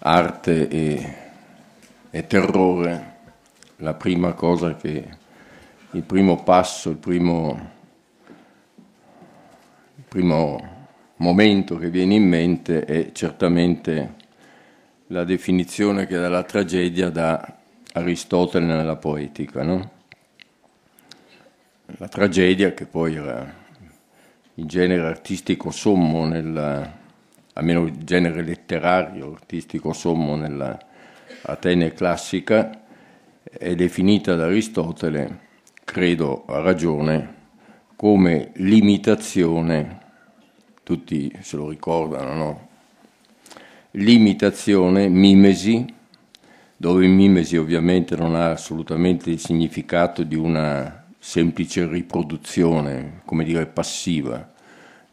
arte e, e terrore, la prima cosa che, il primo passo, il primo, il primo momento che viene in mente è certamente la definizione che dalla tragedia dà Aristotele nella poetica. No? La tragedia che poi era il genere artistico sommo nella, almeno il genere letterario, artistico sommo nella Atene classica, è definita da Aristotele, credo a ragione, come l'imitazione, tutti se lo ricordano, no? L'imitazione, mimesi, dove mimesi ovviamente non ha assolutamente il significato di una semplice riproduzione, come dire, passiva,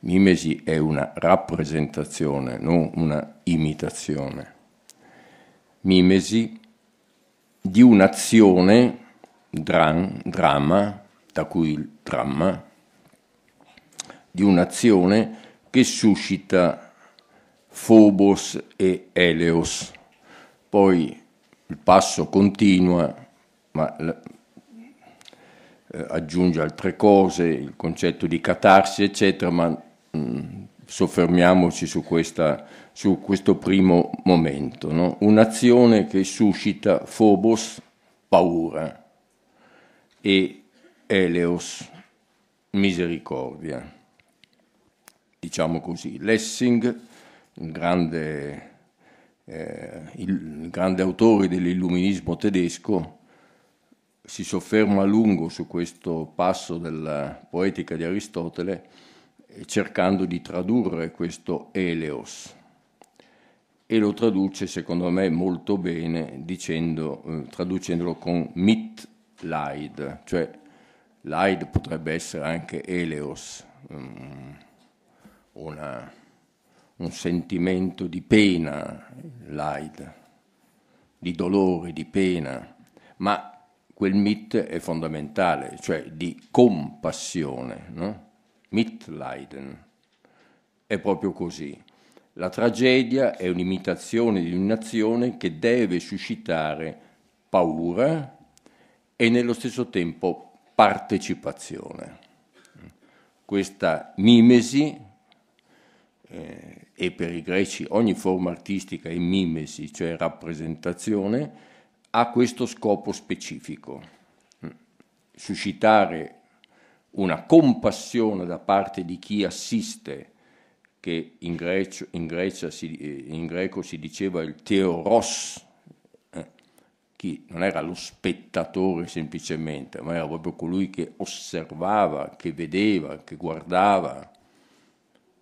Mimesi è una rappresentazione, non una imitazione. Mimesi di un'azione, dran, dramma, da cui il dramma, di un'azione che suscita Phobos e Eleos. Poi il passo continua, ma eh, aggiunge altre cose, il concetto di catarsi, eccetera, ma Mm, soffermiamoci su, questa, su questo primo momento, no? un'azione che suscita Phobos, paura, e Eleos, misericordia. Diciamo così, Lessing, il grande, eh, il grande autore dell'illuminismo tedesco, si sofferma a lungo su questo passo della poetica di Aristotele cercando di tradurre questo Eleos e lo traduce secondo me molto bene dicendo, eh, traducendolo con mit Laid, cioè Laid potrebbe essere anche Eleos, um, una, un sentimento di pena, Laid, di dolore, di pena, ma quel mit è fondamentale, cioè di compassione, no? Mitleiden. È proprio così. La tragedia è un'imitazione di un'azione che deve suscitare paura e nello stesso tempo partecipazione. Questa mimesi, eh, e per i greci ogni forma artistica è mimesi, cioè rappresentazione, ha questo scopo specifico, suscitare una compassione da parte di chi assiste, che in, greco, in, Grecia si, eh, in greco si diceva il teoros, eh, chi non era lo spettatore semplicemente, ma era proprio colui che osservava, che vedeva, che guardava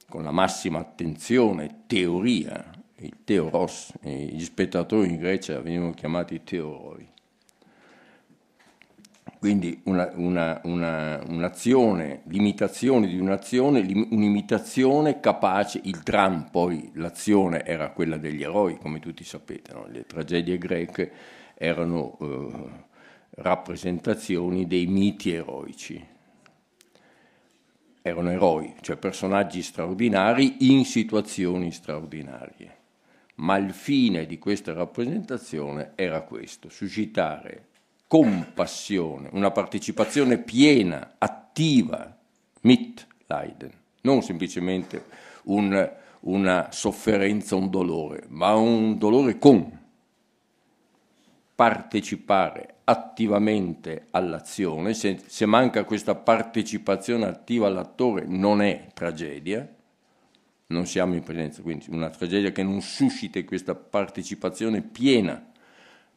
con la massima attenzione, teoria, il teoros, eh, gli spettatori in Grecia venivano chiamati teoroi. Quindi una, una, una, un'azione, l'imitazione di un'azione, un'imitazione capace, il dram poi, l'azione era quella degli eroi, come tutti sapete, no? le tragedie greche erano eh, rappresentazioni dei miti eroici, erano eroi, cioè personaggi straordinari in situazioni straordinarie. Ma il fine di questa rappresentazione era questo, suscitare compassione, una partecipazione piena, attiva, mit Leiden, non semplicemente un, una sofferenza, un dolore, ma un dolore con. Partecipare attivamente all'azione, se, se manca questa partecipazione attiva all'attore non è tragedia, non siamo in presenza, quindi una tragedia che non suscita questa partecipazione piena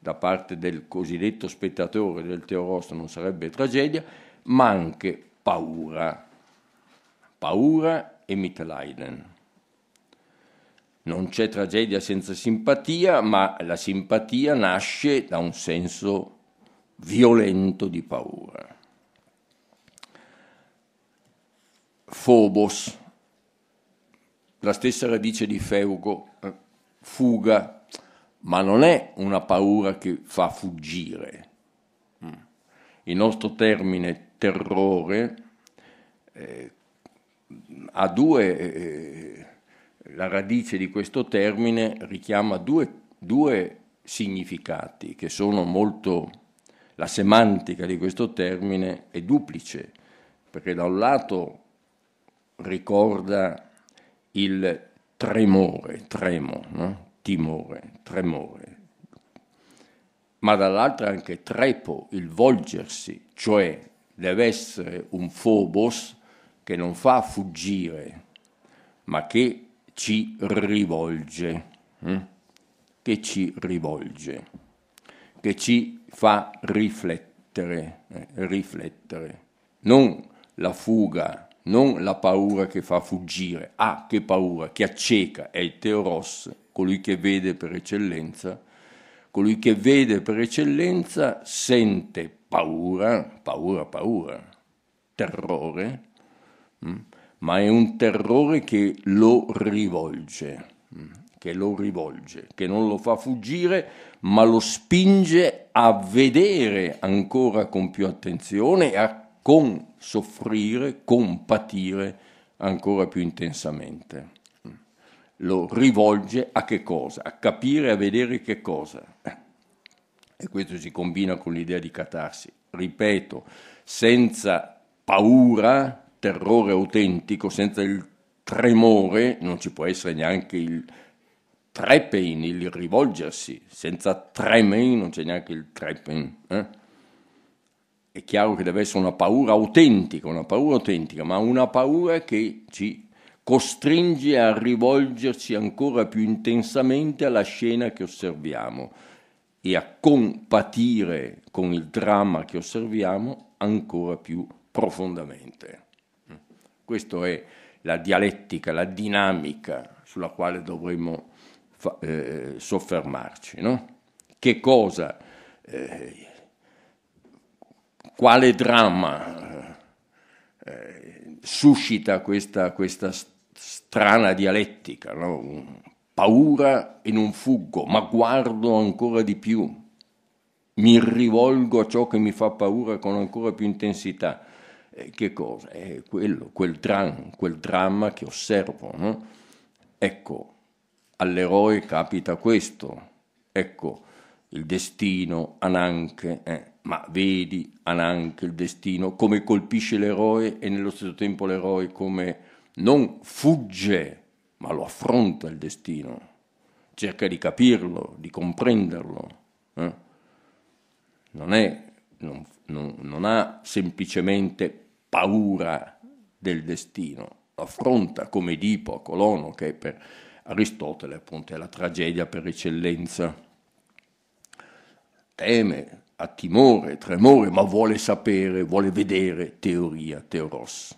da parte del cosiddetto spettatore del Teorosto non sarebbe tragedia, ma anche paura. Paura e Mitleiden. Non c'è tragedia senza simpatia, ma la simpatia nasce da un senso violento di paura. Phobos, la stessa radice di Feugo, eh, fuga, ma non è una paura che fa fuggire. Mm. Il nostro termine terrore eh, ha due, eh, la radice di questo termine richiama due, due significati che sono molto, la semantica di questo termine è duplice, perché da un lato ricorda il tremore, tremo, no? timore, tremore, ma dall'altra anche trepo, il volgersi, cioè deve essere un phobos che non fa fuggire, ma che ci rivolge, hm? che ci rivolge, che ci fa riflettere, eh, riflettere, non la fuga, non la paura che fa fuggire, ah che paura, che acceca, è il teoros, colui che vede per eccellenza, colui che vede per eccellenza sente paura, paura, paura, terrore, mm, ma è un terrore che lo rivolge, mm, che lo rivolge, che non lo fa fuggire, ma lo spinge a vedere ancora con più attenzione e a con soffrire, compatire ancora più intensamente lo rivolge a che cosa? A capire, a vedere che cosa. E questo si combina con l'idea di catarsi. Ripeto, senza paura, terrore autentico, senza il tremore, non ci può essere neanche il trepein, il rivolgersi. Senza tremen non c'è neanche il trepen. Eh? È chiaro che deve essere una paura autentica, una paura autentica, ma una paura che ci costringe a rivolgersi ancora più intensamente alla scena che osserviamo e a compatire con il dramma che osserviamo ancora più profondamente. Questa è la dialettica, la dinamica sulla quale dovremmo fa- eh, soffermarci. No? Che cosa, eh, quale dramma eh, suscita questa, questa strana dialettica, no? paura e non fuggo, ma guardo ancora di più, mi rivolgo a ciò che mi fa paura con ancora più intensità. Eh, che cosa? È quello, quel, dram, quel dramma che osservo. No? Ecco, all'eroe capita questo, ecco, il destino, Ananche, eh. ma vedi Ananche il destino, come colpisce l'eroe e nello stesso tempo l'eroe come non fugge, ma lo affronta il destino, cerca di capirlo, di comprenderlo. Eh? Non, è, non, non, non ha semplicemente paura del destino, lo affronta come Edipo a Colono, che per Aristotele appunto è la tragedia per eccellenza. Teme, ha timore, tremore, ma vuole sapere, vuole vedere, teoria, teoros.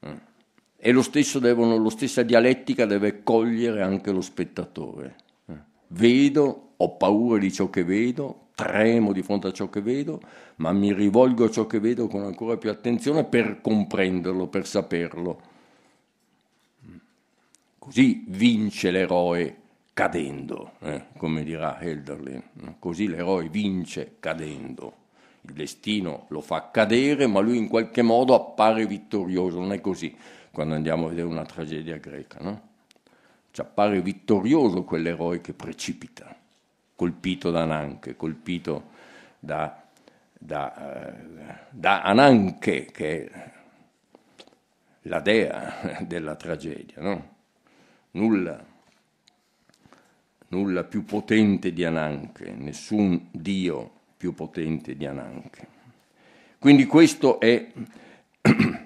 Eh. E lo stesso devono, la stessa dialettica deve cogliere anche lo spettatore. Eh, vedo, ho paura di ciò che vedo, tremo di fronte a ciò che vedo, ma mi rivolgo a ciò che vedo con ancora più attenzione per comprenderlo, per saperlo. Mm. Così vince l'eroe cadendo, eh, come dirà Helderlin. Così l'eroe vince cadendo. Il destino lo fa cadere, ma lui in qualche modo appare vittorioso, non è così quando andiamo a vedere una tragedia greca, no? Ci appare vittorioso quell'eroe che precipita, colpito da Ananche, colpito da, da, eh, da Ananche, che è la dea della tragedia, no? Nulla, nulla più potente di Ananche, nessun dio più potente di Ananche. Quindi questo è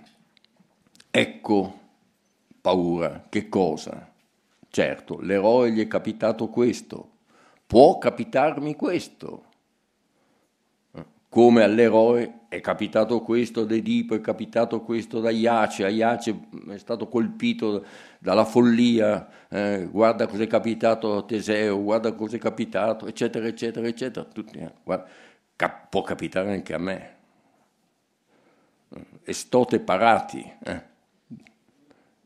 Ecco paura, che cosa? Certo, l'eroe gli è capitato questo, può capitarmi questo. Come all'eroe è capitato questo ad Edipo, è capitato questo da Aiace, Aiace è stato colpito dalla follia, eh, guarda cos'è capitato a Teseo, guarda cos'è capitato, eccetera, eccetera, eccetera. Tutti, eh, guarda, cap- può capitare anche a me. Estote parati. Eh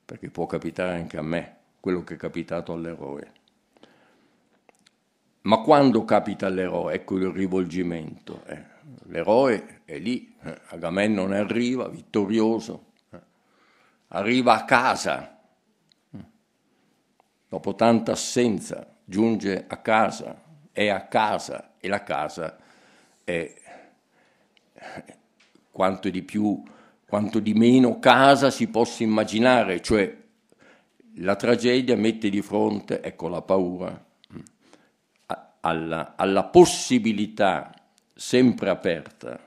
perché può capitare anche a me quello che è capitato all'eroe. Ma quando capita all'eroe, ecco il rivolgimento. Eh. L'eroe è lì, eh. Agamennone arriva, vittorioso, eh. arriva a casa, mm. dopo tanta assenza, giunge a casa, è a casa e la casa è eh, quanto di più quanto di meno casa si possa immaginare, cioè la tragedia mette di fronte, ecco la paura, mm, alla, alla possibilità sempre aperta,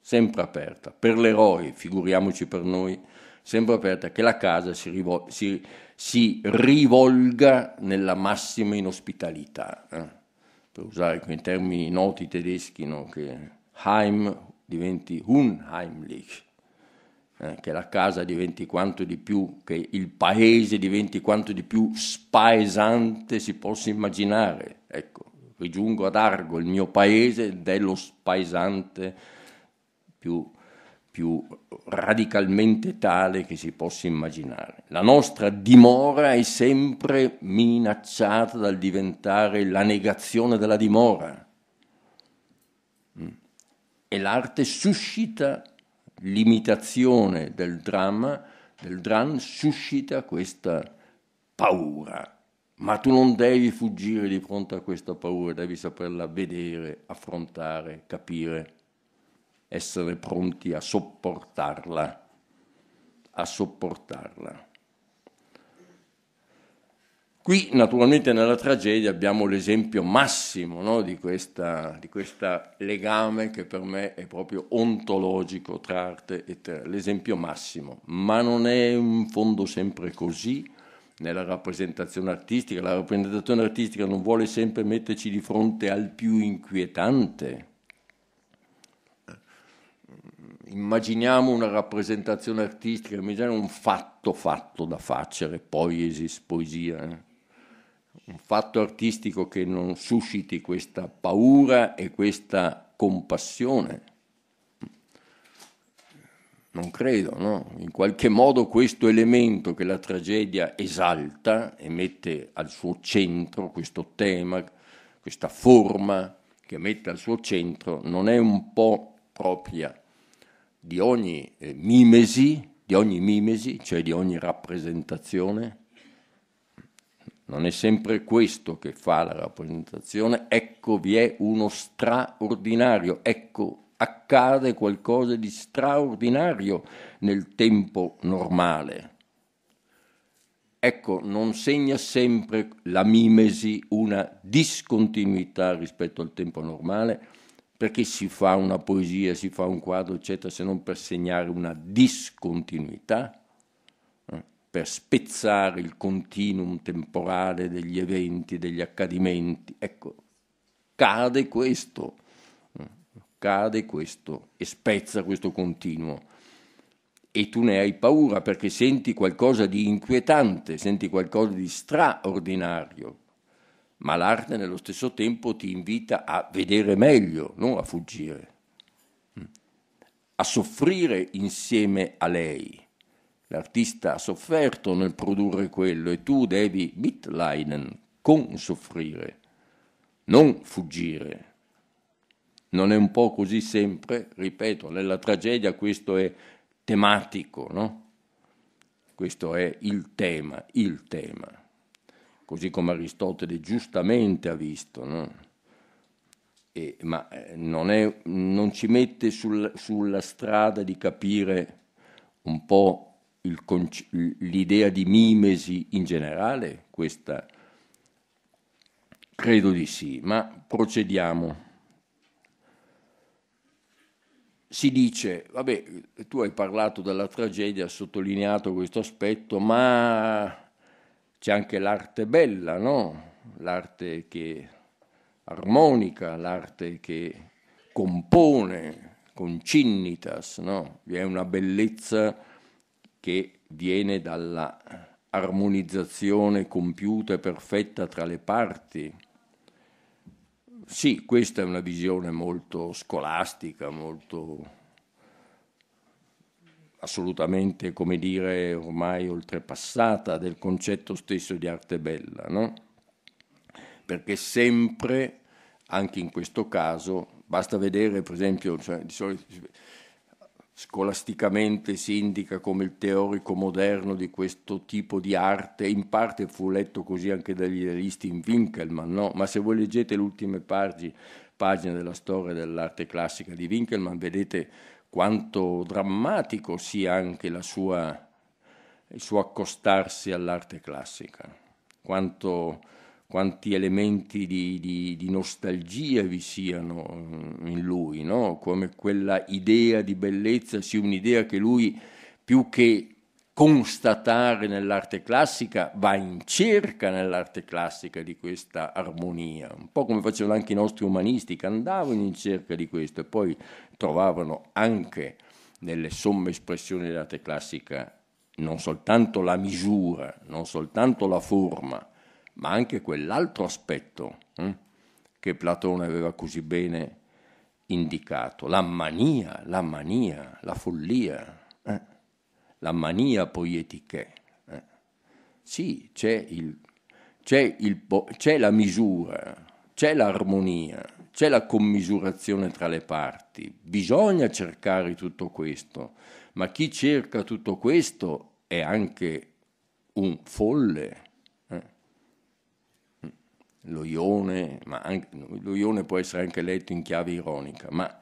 sempre aperta, per l'eroe, figuriamoci per noi, sempre aperta, che la casa si, rivol- si, si rivolga nella massima inospitalità. Eh? Per usare quei termini noti tedeschi, no? che Heim diventi unheimlich, eh, che la casa diventi quanto di più, che il paese diventi quanto di più spaesante si possa immaginare. Ecco, rigiungo ad Argo, il mio paese dello spaesante più più radicalmente tale che si possa immaginare. La nostra dimora è sempre minacciata dal diventare la negazione della dimora mm. e l'arte suscita l'imitazione del dramma, del dram suscita questa paura. Ma tu non devi fuggire di fronte a questa paura, devi saperla vedere, affrontare, capire, essere pronti a sopportarla, a sopportarla. Qui naturalmente nella tragedia abbiamo l'esempio massimo no, di questo legame che per me è proprio ontologico tra arte e terra, l'esempio massimo, ma non è in fondo sempre così nella rappresentazione artistica, la rappresentazione artistica non vuole sempre metterci di fronte al più inquietante. Immaginiamo una rappresentazione artistica, immaginiamo un fatto fatto da faccia e poesia. Eh? un fatto artistico che non susciti questa paura e questa compassione? Non credo, no? In qualche modo questo elemento che la tragedia esalta e mette al suo centro, questo tema, questa forma che mette al suo centro, non è un po' propria di ogni eh, mimesi, di ogni mimesi, cioè di ogni rappresentazione non è sempre questo che fa la rappresentazione, ecco vi è uno straordinario, ecco accade qualcosa di straordinario nel tempo normale. Ecco, non segna sempre la mimesi una discontinuità rispetto al tempo normale, perché si fa una poesia, si fa un quadro, eccetera, se non per segnare una discontinuità? per spezzare il continuum temporale degli eventi, degli accadimenti. Ecco, cade questo, cade questo e spezza questo continuo. E tu ne hai paura perché senti qualcosa di inquietante, senti qualcosa di straordinario. Ma l'arte nello stesso tempo ti invita a vedere meglio, non a fuggire, a soffrire insieme a lei L'artista ha sofferto nel produrre quello e tu devi mitleiden, con soffrire, non fuggire. Non è un po' così sempre? Ripeto, nella tragedia questo è tematico, no? Questo è il tema, il tema. Così come Aristotele giustamente ha visto, no? E, ma eh, non, è, non, ci mette sul, sulla strada di capire un po' l'idea di mimesi in generale? Questa credo di sì, ma procediamo. Si dice, vabbè, tu hai parlato della tragedia, hai sottolineato questo aspetto, ma c'è anche l'arte bella, no? L'arte che armonica, l'arte che compone, concinitas, no? Vi è una bellezza che viene dalla armonizzazione compiuta e perfetta tra le parti. Sì, questa è una visione molto scolastica, molto assolutamente, come dire, ormai oltrepassata del concetto stesso di arte bella, no? Perché sempre, anche in questo caso, basta vedere, per esempio, cioè, di solito scolasticamente si indica come il teorico moderno di questo tipo di arte, in parte fu letto così anche dagli idealisti in Winkelmann, no? ma se voi leggete le ultime pagine, pagine della storia dell'arte classica di Winkelmann vedete quanto drammatico sia anche sua, il suo accostarsi all'arte classica, quanto quanti elementi di, di, di, nostalgia vi siano mm, in lui, no? come quella idea di bellezza sia un'idea che lui più che constatare nell'arte classica va in cerca nell'arte classica di questa armonia, un po' come facevano anche i nostri umanisti che andavano in cerca di questo e poi trovavano anche nelle somme espressioni dell'arte classica non soltanto la misura, non soltanto la forma, ma anche quell'altro aspetto hm, che Platone aveva così bene indicato, la mania, la mania, la follia, eh, la mania poietiche. Eh. Sì, c'è, il, c'è, il, c'è la misura, c'è l'armonia, c'è la commisurazione tra le parti, bisogna cercare tutto questo, ma chi cerca tutto questo è anche un folle lo ione, ma anche, lo ione può essere anche letto in chiave ironica, ma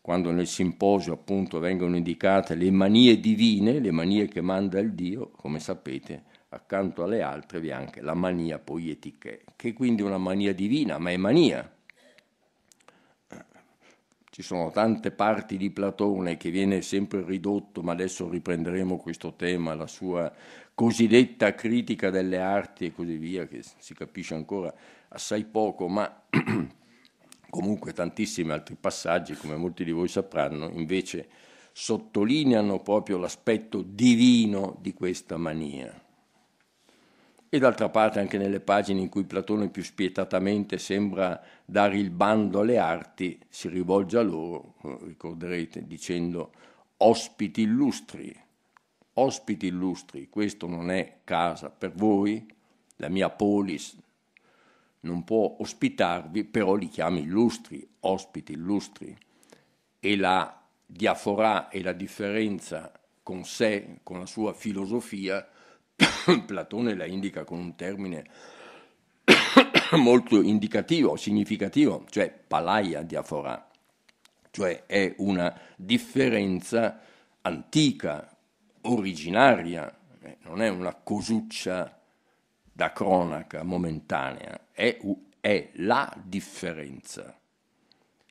quando nel simposio appunto vengono indicate le manie divine, le manie che manda il Dio, come sapete, accanto alle altre vi è anche la mania poietica, che è quindi una mania divina, ma è mania, ci sono tante parti di Platone che viene sempre ridotto, ma adesso riprenderemo questo tema, la sua cosiddetta critica delle arti e così via, che si capisce ancora assai poco, ma comunque tantissimi altri passaggi, come molti di voi sapranno, invece sottolineano proprio l'aspetto divino di questa mania e d'altra parte anche nelle pagine in cui Platone più spietatamente sembra dare il bando alle arti, si rivolge a loro, ricorderete, dicendo ospiti illustri, ospiti illustri, questo non è casa per voi, la mia polis non può ospitarvi, però li chiami illustri, ospiti illustri. E la diaforà e la differenza con sé, con la sua filosofia, Platone la indica con un termine molto indicativo, significativo, cioè palaia diafora, cioè è una differenza antica, originaria, eh, non è una cosuccia da cronaca momentanea, è, è la differenza.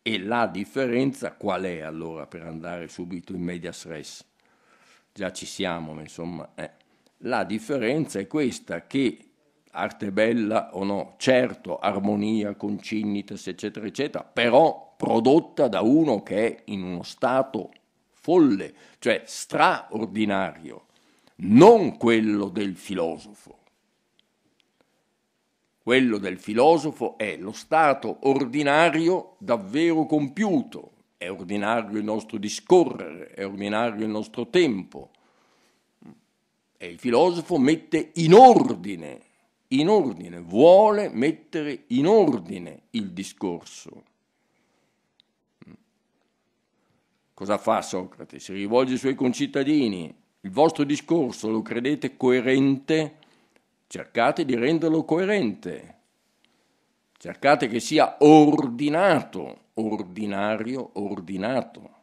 E la differenza qual è allora per andare subito in media stress? Già ci siamo, ma insomma. Eh. La differenza è questa, che arte bella o no, certo armonia, concignitas, eccetera, eccetera, però prodotta da uno che è in uno stato folle, cioè straordinario, non quello del filosofo. Quello del filosofo è lo stato ordinario davvero compiuto, è ordinario il nostro discorrere, è ordinario il nostro tempo, e il filosofo mette in ordine, in ordine, vuole mettere in ordine il discorso. Cosa fa Socrate? Si rivolge ai suoi concittadini. Il vostro discorso lo credete coerente? Cercate di renderlo coerente. Cercate che sia ordinato, ordinario, ordinato.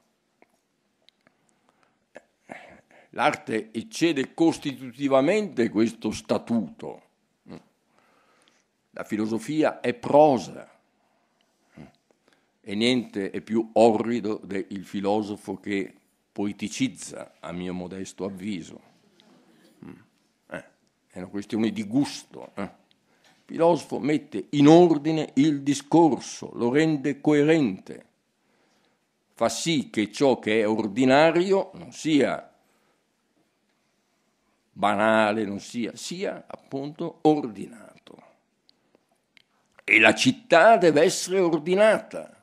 l'arte eccede costitutivamente questo statuto. La filosofia è prosa e niente è più orrido del filosofo che poeticizza, a mio modesto avviso. Eh, è una questione di gusto. Eh. Il filosofo mette in ordine il discorso, lo rende coerente, fa sì che ciò che è ordinario non sia banale non sia, sia appunto ordinato. E la città deve essere ordinata,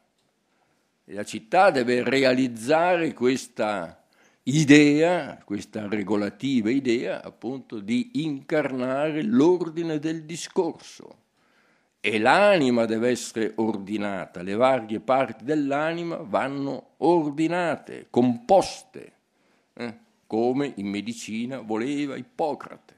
e la città deve realizzare questa idea, questa regolativa idea appunto di incarnare l'ordine del discorso. E l'anima deve essere ordinata, le varie parti dell'anima vanno ordinate, composte. Eh? come in medicina voleva Ippocrate.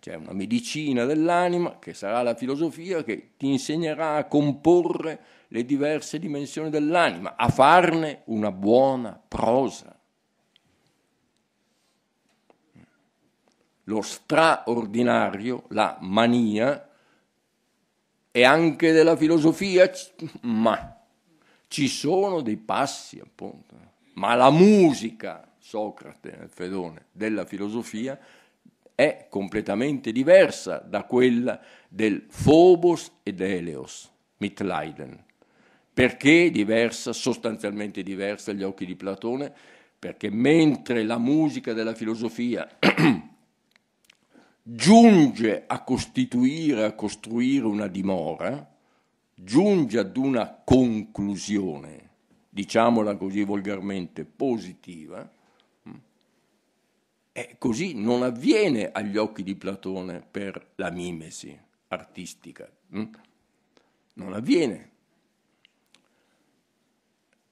C'è una medicina dell'anima che sarà la filosofia che ti insegnerà a comporre le diverse dimensioni dell'anima, a farne una buona prosa. Lo straordinario, la mania, è anche della filosofia, ma ci sono dei passi appunto ma la musica, Socrate Fedone, della filosofia è completamente diversa da quella del Phobos ed Eleos, Mitleiden. Perché diversa, sostanzialmente diversa agli occhi di Platone? Perché mentre la musica della filosofia giunge a costituire, a costruire una dimora, giunge ad una conclusione diciamola così volgarmente, positiva, e mm, così non avviene agli occhi di Platone per la mimesi artistica. Mm, non avviene.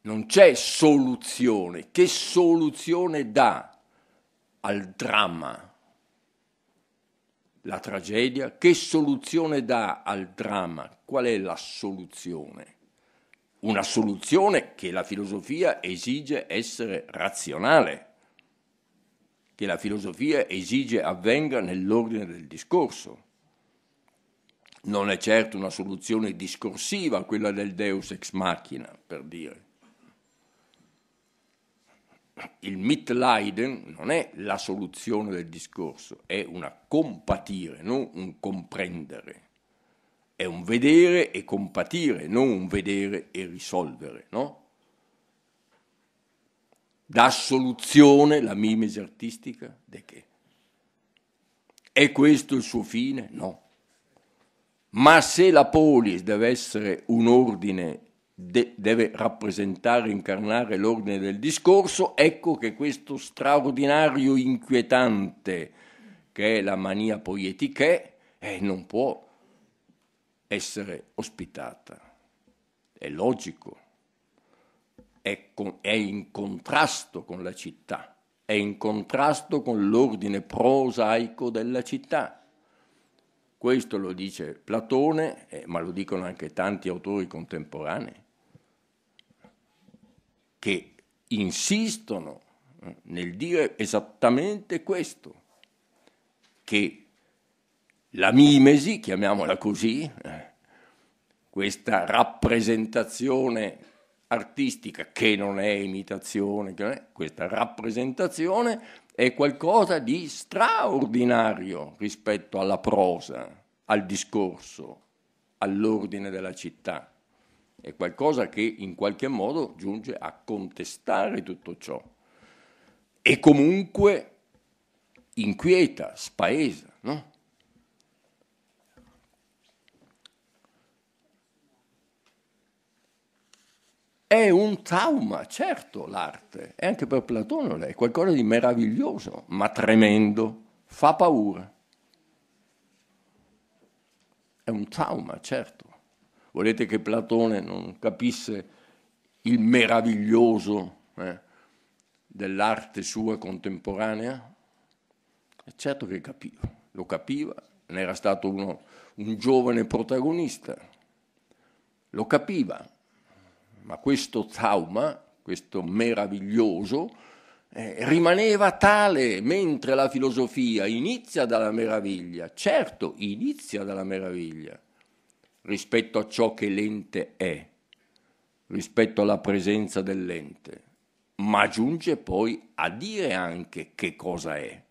Non c'è soluzione. Che soluzione dà al dramma la tragedia? Che soluzione dà al dramma? Qual è la soluzione? una soluzione che la filosofia esige essere razionale, che la filosofia esige avvenga nell'ordine del discorso. Non è certo una soluzione discorsiva quella del Deus ex machina, per dire. Il Leiden non è la soluzione del discorso, è una compatire, non un comprendere è un vedere e compatire, non un vedere e risolvere, no? Da soluzione la mimesi artistica? di che? È questo il suo fine? No. Ma se la polis deve essere un ordine, de deve rappresentare, incarnare l'ordine del discorso, ecco che questo straordinario inquietante che è la mania poietica eh, non può essere ospitata. È logico, è, con, è in contrasto con la città, è in contrasto con l'ordine prosaico della città. Questo lo dice Platone, eh, ma lo dicono anche tanti autori contemporanei, che insistono eh, nel dire esattamente questo, che la mimesi, chiamiamola così, eh, questa rappresentazione artistica che non è imitazione, questa rappresentazione è qualcosa di straordinario rispetto alla prosa, al discorso, all'ordine della città. È qualcosa che in qualche modo giunge a contestare tutto ciò e comunque inquieta, spaesa, no? È un trauma, certo, l'arte, e anche per Platone è qualcosa di meraviglioso, ma tremendo, fa paura. È un trauma, certo. Volete che Platone non capisse il meraviglioso eh, dell'arte sua contemporanea? E certo che capiva, lo capiva, ne era stato uno, un giovane protagonista, lo capiva, ma questo trauma, questo meraviglioso, eh, rimaneva tale mentre la filosofia inizia dalla meraviglia, certo inizia dalla meraviglia, rispetto a ciò che l'ente è, rispetto alla presenza dell'ente, ma giunge poi a dire anche che cosa è,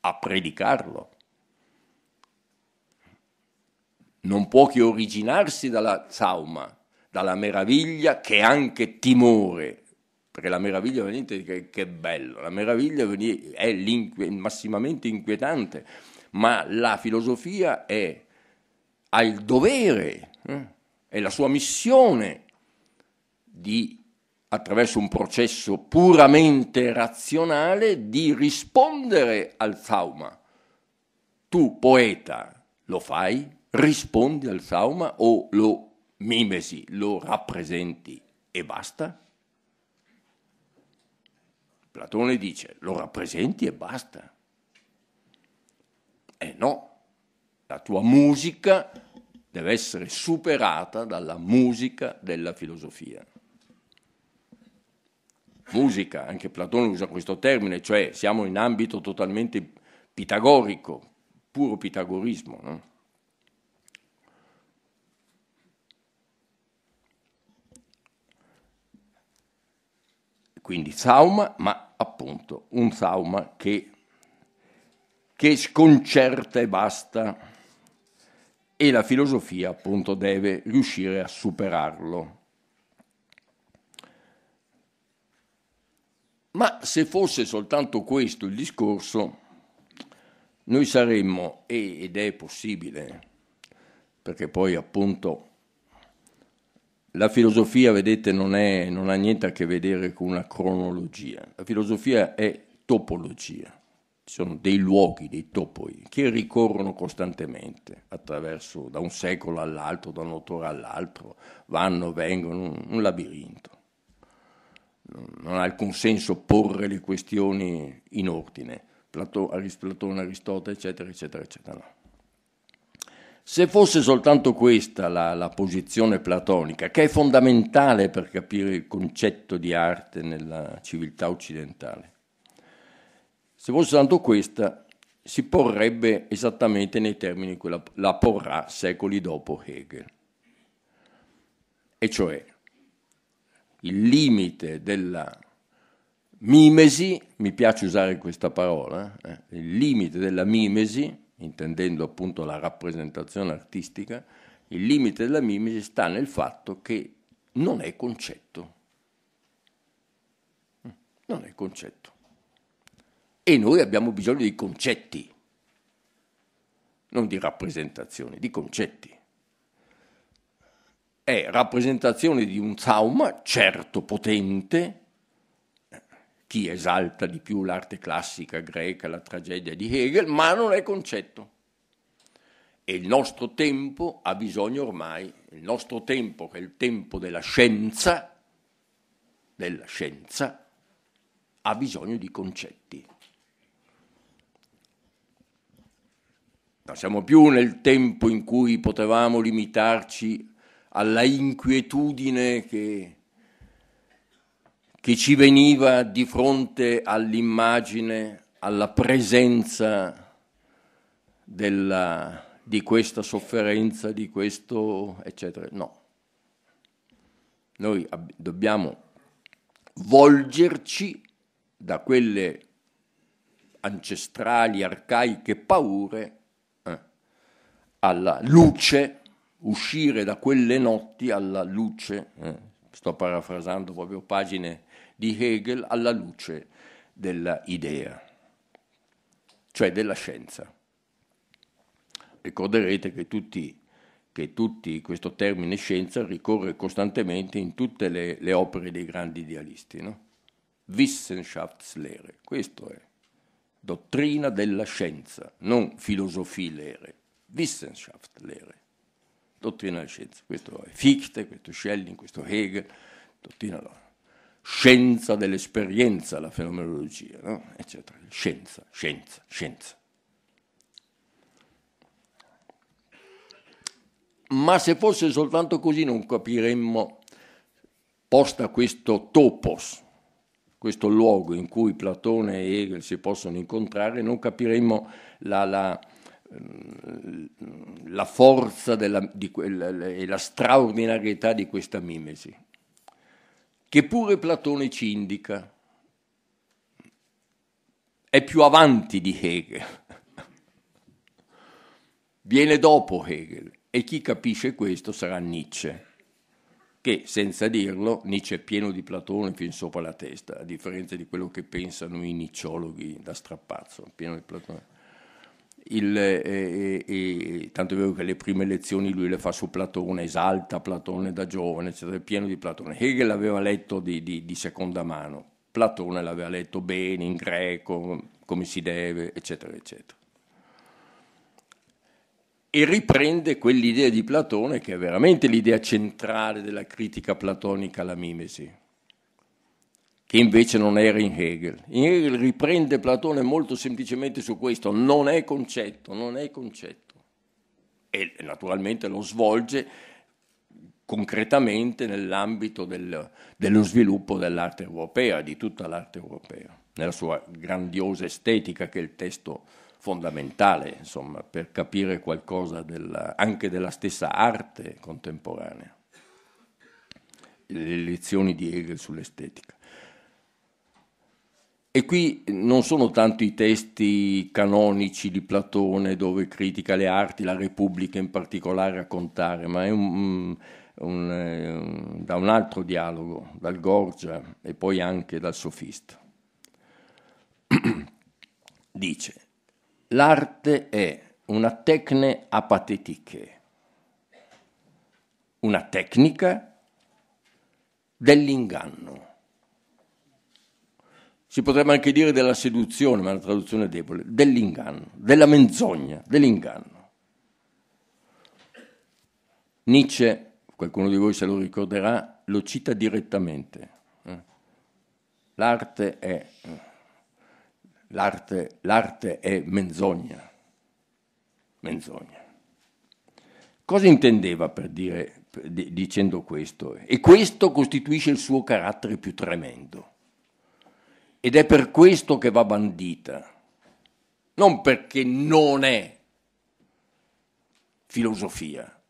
a predicarlo. non può che originarsi dalla zauma, dalla meraviglia che è anche timore, perché la meraviglia veramente che, che è bello, la meraviglia è massimamente inquietante, ma la filosofia è, ha il dovere, eh, è la sua missione di attraverso un processo puramente razionale di rispondere al trauma. Tu, poeta, lo fai? rispondi al sauma o lo mimesi, lo rappresenti e basta? Platone dice lo rappresenti e basta. Eh no, la tua musica deve essere superata dalla musica della filosofia. Musica, anche Platone usa questo termine, cioè siamo in ambito totalmente pitagorico, puro pitagorismo. No? quindi sauma, ma appunto un sauma che, che sconcerta e basta e la filosofia appunto deve riuscire a superarlo. Ma se fosse soltanto questo il discorso, noi saremmo, ed è possibile, perché poi appunto la filosofia, vedete, non, è, non ha niente a che vedere con una cronologia. La filosofia è topologia Ci sono dei luoghi, dei topoi, che ricorrono costantemente attraverso, da un secolo all'altro, da un autore all'altro, vanno, vengono, un labirinto. Non ha alcun senso porre le questioni in ordine, Platone, Aristotele, eccetera, eccetera, eccetera. No. Se fosse soltanto questa la, la, posizione platonica, che è fondamentale per capire il concetto di arte nella civiltà occidentale, se fosse soltanto questa, si porrebbe esattamente nei termini in cui la, la porrà secoli dopo Hegel. E cioè, il limite della mimesi, mi piace usare questa parola, eh, il limite della mimesi intendendo appunto la rappresentazione artistica, il limite della mimesi sta nel fatto che non è concetto. Mm, non è concetto. E noi abbiamo bisogno di concetti, non di rappresentazioni, di concetti. È rappresentazione di un trauma certo, potente, chi esalta di più l'arte classica greca, la tragedia di Hegel, ma non è concetto. E il nostro tempo ha bisogno ormai, il nostro tempo che è il tempo della scienza, della scienza, ha bisogno di concetti. Non siamo più nel tempo in cui potevamo limitarci alla inquietudine che che ci veniva di fronte all'immagine, alla presenza della, di questa sofferenza, di questo, eccetera. No. Noi ab- dobbiamo volgerci da quelle ancestrali, arcaiche paure eh, alla luce, uscire da quelle notti alla luce. Eh, sto parafrasando proprio pagine di Hegel alla luce dell'idea, cioè della scienza. Ricorderete che, tutti, che tutti, questo termine scienza ricorre costantemente in tutte le, le opere dei grandi idealisti. No? Wissenschaftslehre, questo è, dottrina della scienza, non filosofilehre, Wissenschaftslehre, dottrina della scienza. Questo è Fichte, questo Schelling, questo Hegel, dottrina della scienza dell'esperienza la fenomenologia, no? eccetera. Scienza, scienza, scienza. Ma se fosse soltanto così non capiremmo, posta questo topos, questo luogo in cui Platone e Hegel si possono incontrare, non capiremmo la, la, la forza e la straordinarietà di questa mimesi che pure Platone ci indica. È più avanti di Hegel, viene dopo Hegel e chi capisce questo sarà Nietzsche, che senza dirlo Nietzsche è pieno di Platone fin sopra la testa, a differenza di quello che pensano i nicciologhi da strappazzo, pieno di Platone. Il, e, eh, e, eh, eh, tanto è vero che le prime lezioni lui le fa su Platone, esalta Platone da giovane, eccetera, è pieno di Platone. Hegel l'aveva letto di, di, di seconda mano, Platone l'aveva letto bene in greco, come si deve, eccetera, eccetera. E riprende quell'idea di Platone che è veramente l'idea centrale della critica platonica alla mimesi che invece non era in Hegel. In Hegel riprende Platone molto semplicemente su questo, non è concetto, non è concetto. E naturalmente lo svolge concretamente nell'ambito del, dello sviluppo dell'arte europea, di tutta l'arte europea, nella sua grandiosa estetica che è il testo fondamentale, insomma, per capire qualcosa della, anche della stessa arte contemporanea. Le lezioni di Hegel sull'estetica. E qui non sono tanto i testi canonici di Platone dove critica le arti, la Repubblica in particolare a contare, ma è un, mm, un, un, eh, da un altro dialogo, dal Gorgia e poi anche dal Sofista. Dice, l'arte è una tecne apatetiche, una tecnica dell'inganno si potrebbe anche dire della seduzione, ma è una traduzione debole, dell'inganno, della menzogna, dell'inganno. Nietzsche, qualcuno di voi se lo ricorderà, lo cita direttamente. Eh. L'arte è, eh, l'arte, l'arte è menzogna, menzogna. Cosa intendeva per dire, per, dicendo questo? E questo costituisce il suo carattere più tremendo ed è per questo che va bandita, non perché non è filosofia,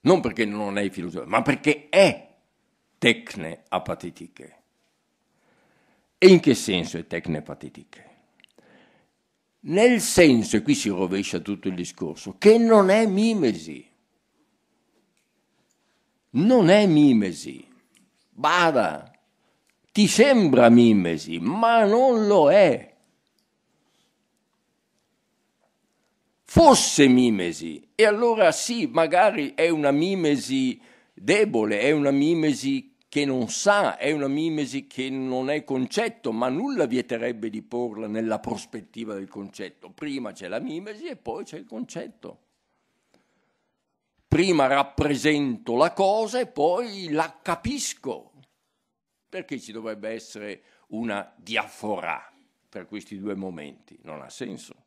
non perché non è filosofia, ma perché è tecne apatitiche. E in che senso è tecne apatitiche? Nel senso, e qui si rovescia tutto il discorso, che non è mimesi. Non è mimesi. Bada, ti sembra mimesi, ma non lo è. Fosse mimesi, e allora sì, magari è una mimesi debole, è una mimesi che non sa, è una mimesi che non è concetto, ma nulla vieterebbe di porla nella prospettiva del concetto. Prima c'è la mimesi e poi c'è il concetto. Prima rappresento la cosa e poi la capisco, perché ci dovrebbe essere una diafora per questi due momenti? Non ha senso.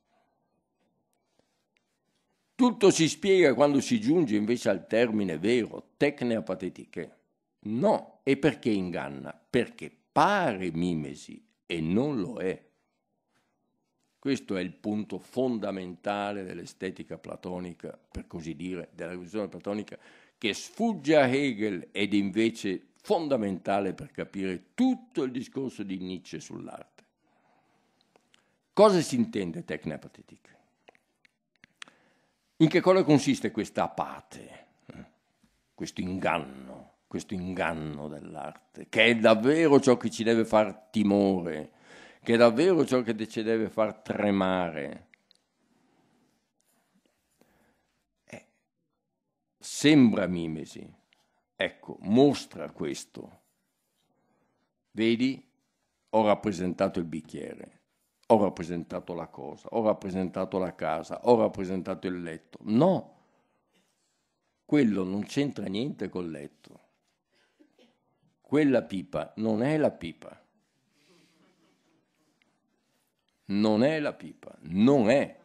Tutto si spiega quando si giunge invece al termine vero, tecnea patetiche. No, e perché inganna? Perché pare mimesi e non lo è. Questo è il punto fondamentale dell'estetica platonica, per così dire, della rivoluzione platonica, che sfugge a Hegel ed invece fondamentale per capire tutto il discorso di Nietzsche sull'arte. Cosa si intende tecnepatetic? In che cosa consiste questa apate, eh? questo inganno, questo inganno dell'arte, che è davvero ciò che ci deve far timore, che è davvero ciò che ci deve far tremare? Eh, sembra mimesi, Ecco, mostra questo. Vedi, ho rappresentato il bicchiere, ho rappresentato la cosa, ho rappresentato la casa, ho rappresentato il letto. No, quello non c'entra niente col letto. Quella pipa non è la pipa. Non è la pipa, non è.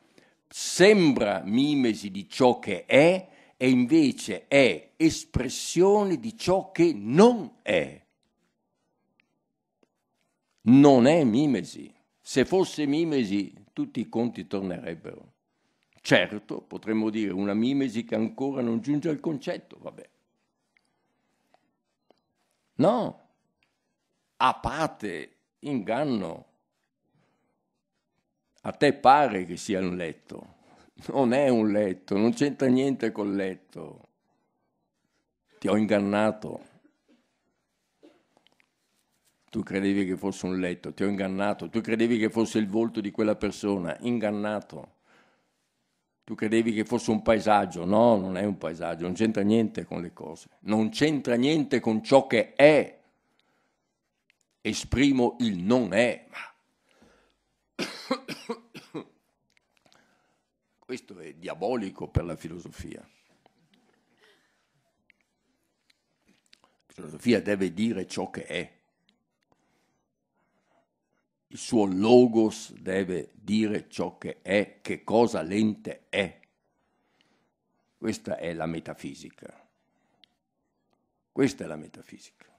Sembra mimesi di ciò che è, e invece è espressione di ciò che non è. Non è mimesi. Se fosse mimesi tutti i conti tornerebbero. Certo, potremmo dire una mimesi che ancora non giunge al concetto, vabbè. No, parte inganno. A te pare che sia un letto, non è un letto, non c'entra niente col letto. Ti ho ingannato. Tu credevi che fosse un letto, ti ho ingannato. Tu credevi che fosse il volto di quella persona, ingannato. Tu credevi che fosse un paesaggio, no, non è un paesaggio, non c'entra niente con le cose, non c'entra niente con ciò che è. Esprimo il non è. Questo è diabolico per la filosofia. La filosofia deve dire ciò che è. Il suo logos deve dire ciò che è, che cosa l'ente è. Questa è la metafisica. Questa è la metafisica.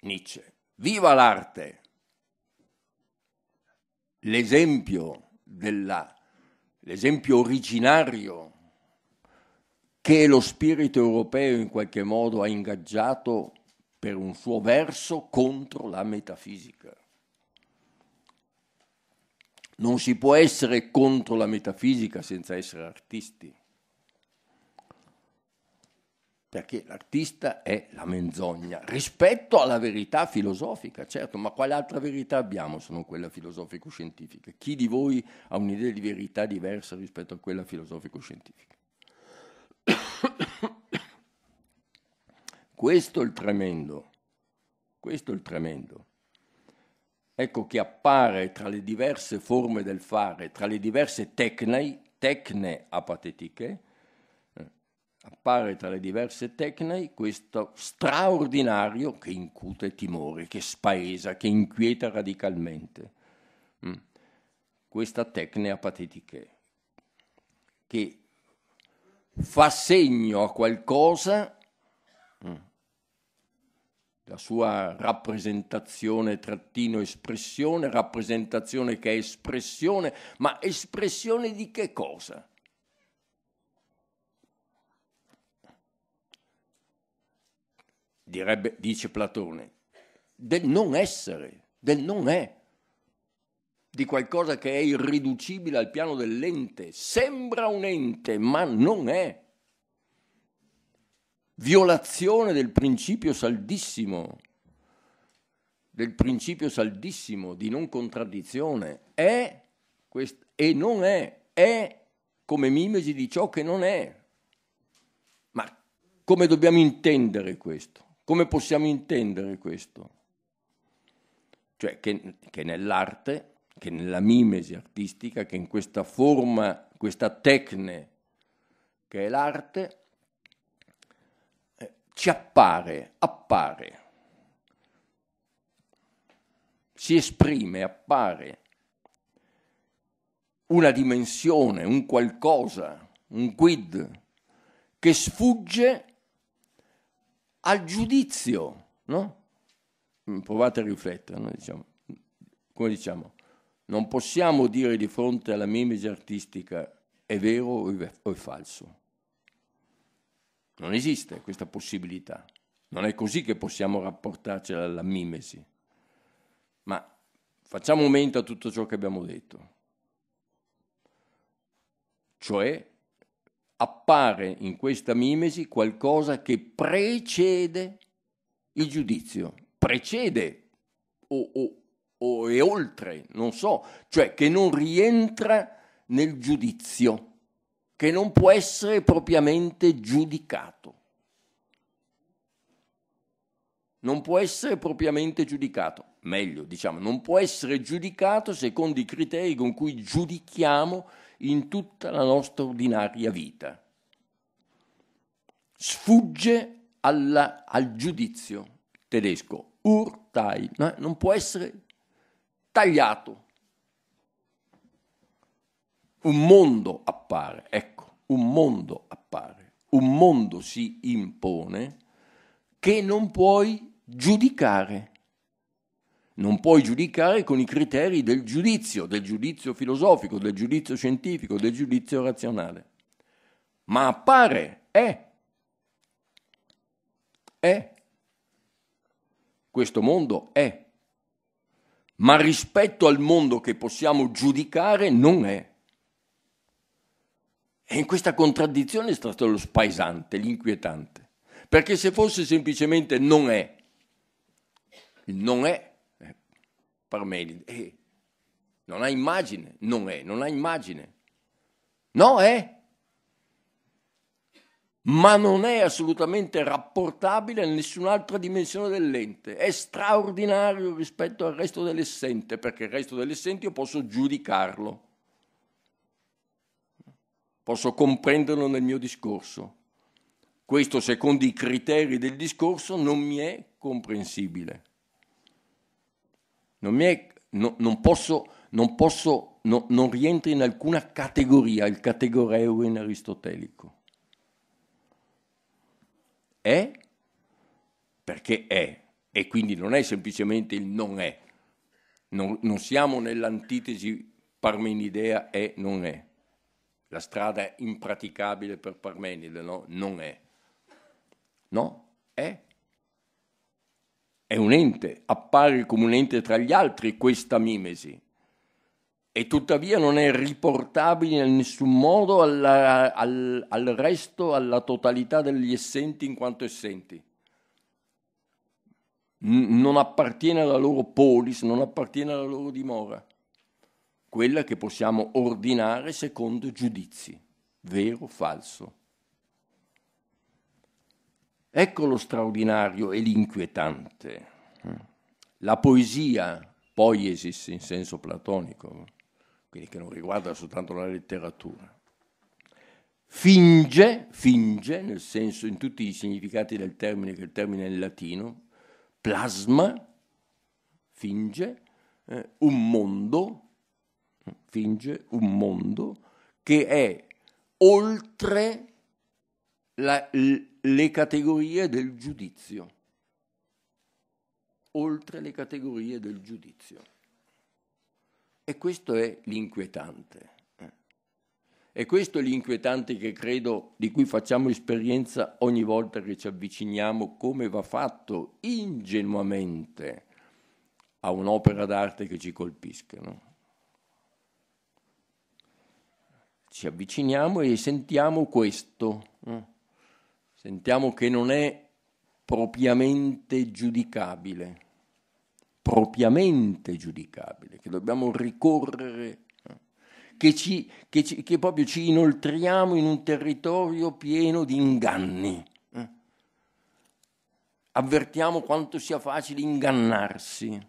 Nietzsche. Viva l'arte! L'esempio della l'esempio originario che lo spirito europeo in qualche modo ha ingaggiato per un suo verso contro la metafisica. Non si può essere contro la metafisica senza essere artisti perché l'artista è la menzogna rispetto alla verità filosofica, certo, ma quale altra verità abbiamo se non quella filosofico-scientifica? Chi di voi ha un'idea di verità diversa rispetto a quella filosofico-scientifica? questo è il tremendo, questo è il tremendo. Ecco che appare tra le diverse forme del fare, tra le diverse tecne, tecne apatetiche, appare tra le diverse tecne questo straordinario che incute timore, che spaesa, che inquieta radicalmente. Mm. Questa tecnea patetiche che fa segno a qualcosa, mm, la sua rappresentazione, trattino espressione, rappresentazione che è espressione, ma espressione di che cosa? direbbe, dice Platone, del non essere, del non è, di qualcosa che è irriducibile al piano dell'ente. Sembra un ente, ma non è. Violazione del principio saldissimo, del principio saldissimo di non contraddizione. È quest- e non è, è come mimesi di ciò che non è. Ma come dobbiamo intendere questo? Come possiamo intendere questo? Cioè che, che nell'arte, che nella mimesi artistica, che in questa forma, questa tecne che è l'arte, eh, ci appare, appare, si esprime, appare una dimensione, un qualcosa, un quid che sfugge al giudizio, no? Mm, provate a riflettere, no? diciamo. come diciamo, non possiamo dire di fronte alla mimesi artistica è vero o è falso. Non esiste questa possibilità. Non è così che possiamo rapportarcela alla mimesi. Ma facciamo un momento a tutto ciò che abbiamo detto. Cioè appare in questa mimesi qualcosa che precede il giudizio, precede o, o, o è oltre, non so, cioè che non rientra nel giudizio, che non può essere propriamente giudicato. Non può essere propriamente giudicato, meglio diciamo, non può essere giudicato secondo i criteri con cui giudichiamo in tutta la nostra ordinaria vita. Sfugge alla, al giudizio tedesco, ur no? non può essere tagliato. Un mondo appare, ecco, un mondo appare, un mondo si impone che non puoi giudicare non puoi giudicare con i criteri del giudizio, del giudizio filosofico, del giudizio scientifico, del giudizio razionale. Ma appare, è, è. Questo mondo è. Ma rispetto al mondo che possiamo giudicare non è. E in questa contraddizione è stato lo spaesante, l'inquietante. Perché se fosse semplicemente non è, il non è per Eh, non ha immagine, non è, non ha immagine. No, è. Ma non è assolutamente rapportabile a nessun'altra dimensione dell'ente. È straordinario rispetto al resto dell'essente, perché il resto dell'essente io posso giudicarlo. Posso comprenderlo nel mio discorso. Questo, secondo i criteri del discorso, non mi è comprensibile non, è, no, non posso, non, posso no, non rientra in alcuna categoria il categoreo in aristotelico. È perché è, e quindi non è semplicemente il non è. Non, non siamo nell'antitesi parmenidea è non è. La strada è impraticabile per Parmenide, no? Non è. No? È è un ente, appare come un ente tra gli altri questa mimesi e tuttavia non è riportabile in nessun modo alla, al, al, resto, alla totalità degli essenti in quanto essenti. N- non appartiene alla loro polis, non appartiene alla loro dimora, quella che possiamo ordinare secondo giudizi, vero o falso. Ecco lo straordinario e l'inquietante. La poesia, poiesis in senso platonico, quindi che non riguarda soltanto la letteratura, finge, finge nel senso, in tutti i significati del termine, che il termine è in latino, plasma, finge, eh, un mondo, finge un mondo che è oltre la, le categorie del giudizio, oltre le categorie del giudizio. E questo è l'inquietante. Eh. E questo è l'inquietante che credo di cui facciamo esperienza ogni volta che ci avviciniamo, come va fatto ingenuamente a un'opera d'arte che ci colpisca. No? Ci avviciniamo e sentiamo questo. No? Eh sentiamo che non è propriamente giudicabile, propriamente giudicabile, che dobbiamo ricorrere, eh, che, ci, che, ci, che proprio ci inoltriamo in un territorio pieno di inganni. Eh. Avvertiamo quanto sia facile ingannarsi,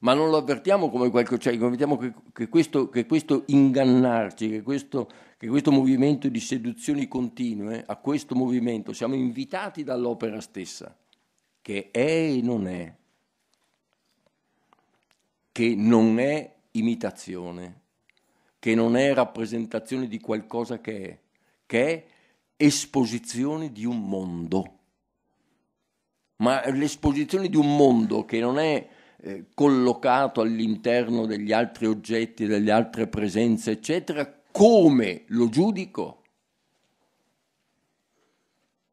ma non lo avvertiamo come qualcosa, cioè avvertiamo che, che questo ingannarci, che questo che questo movimento di seduzioni continue, a questo movimento siamo invitati dall'opera stessa, che è e non è, che non è imitazione, che non è rappresentazione di qualcosa che è, che è esposizione di un mondo. Ma l'esposizione di un mondo che non è eh, collocato all'interno degli altri oggetti, delle altre presenze, eccetera, come lo giudico?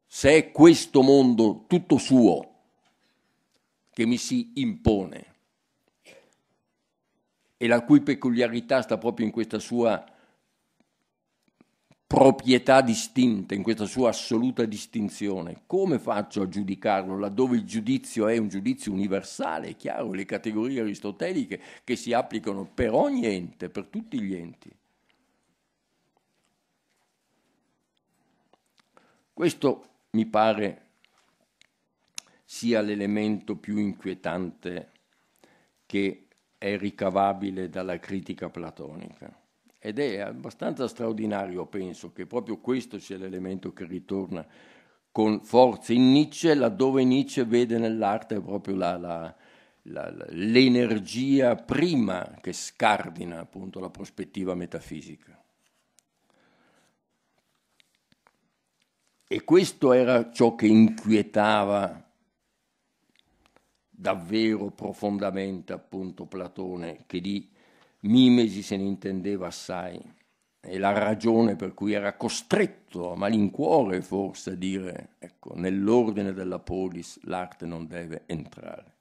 Se è questo mondo tutto suo che mi si impone e la cui peculiarità sta proprio in questa sua proprietà distinta, in questa sua assoluta distinzione. Come faccio a giudicarlo laddove il giudizio è un giudizio universale, è chiaro, le categorie aristoteliche che si applicano per ogni ente, per tutti gli enti? Questo mi pare sia l'elemento più inquietante che è ricavabile dalla critica platonica. Ed è abbastanza straordinario, penso, che proprio questo sia l'elemento che ritorna con forza in Nietzsche, laddove Nietzsche vede nell'arte proprio la, la, la, l'energia prima che scardina appunto la prospettiva metafisica. E questo era ciò che inquietava davvero profondamente appunto Platone, che di mimesi se ne intendeva assai. E la ragione per cui era costretto, a malincuore forse, a dire, ecco, nell'ordine della polis l'arte non deve entrare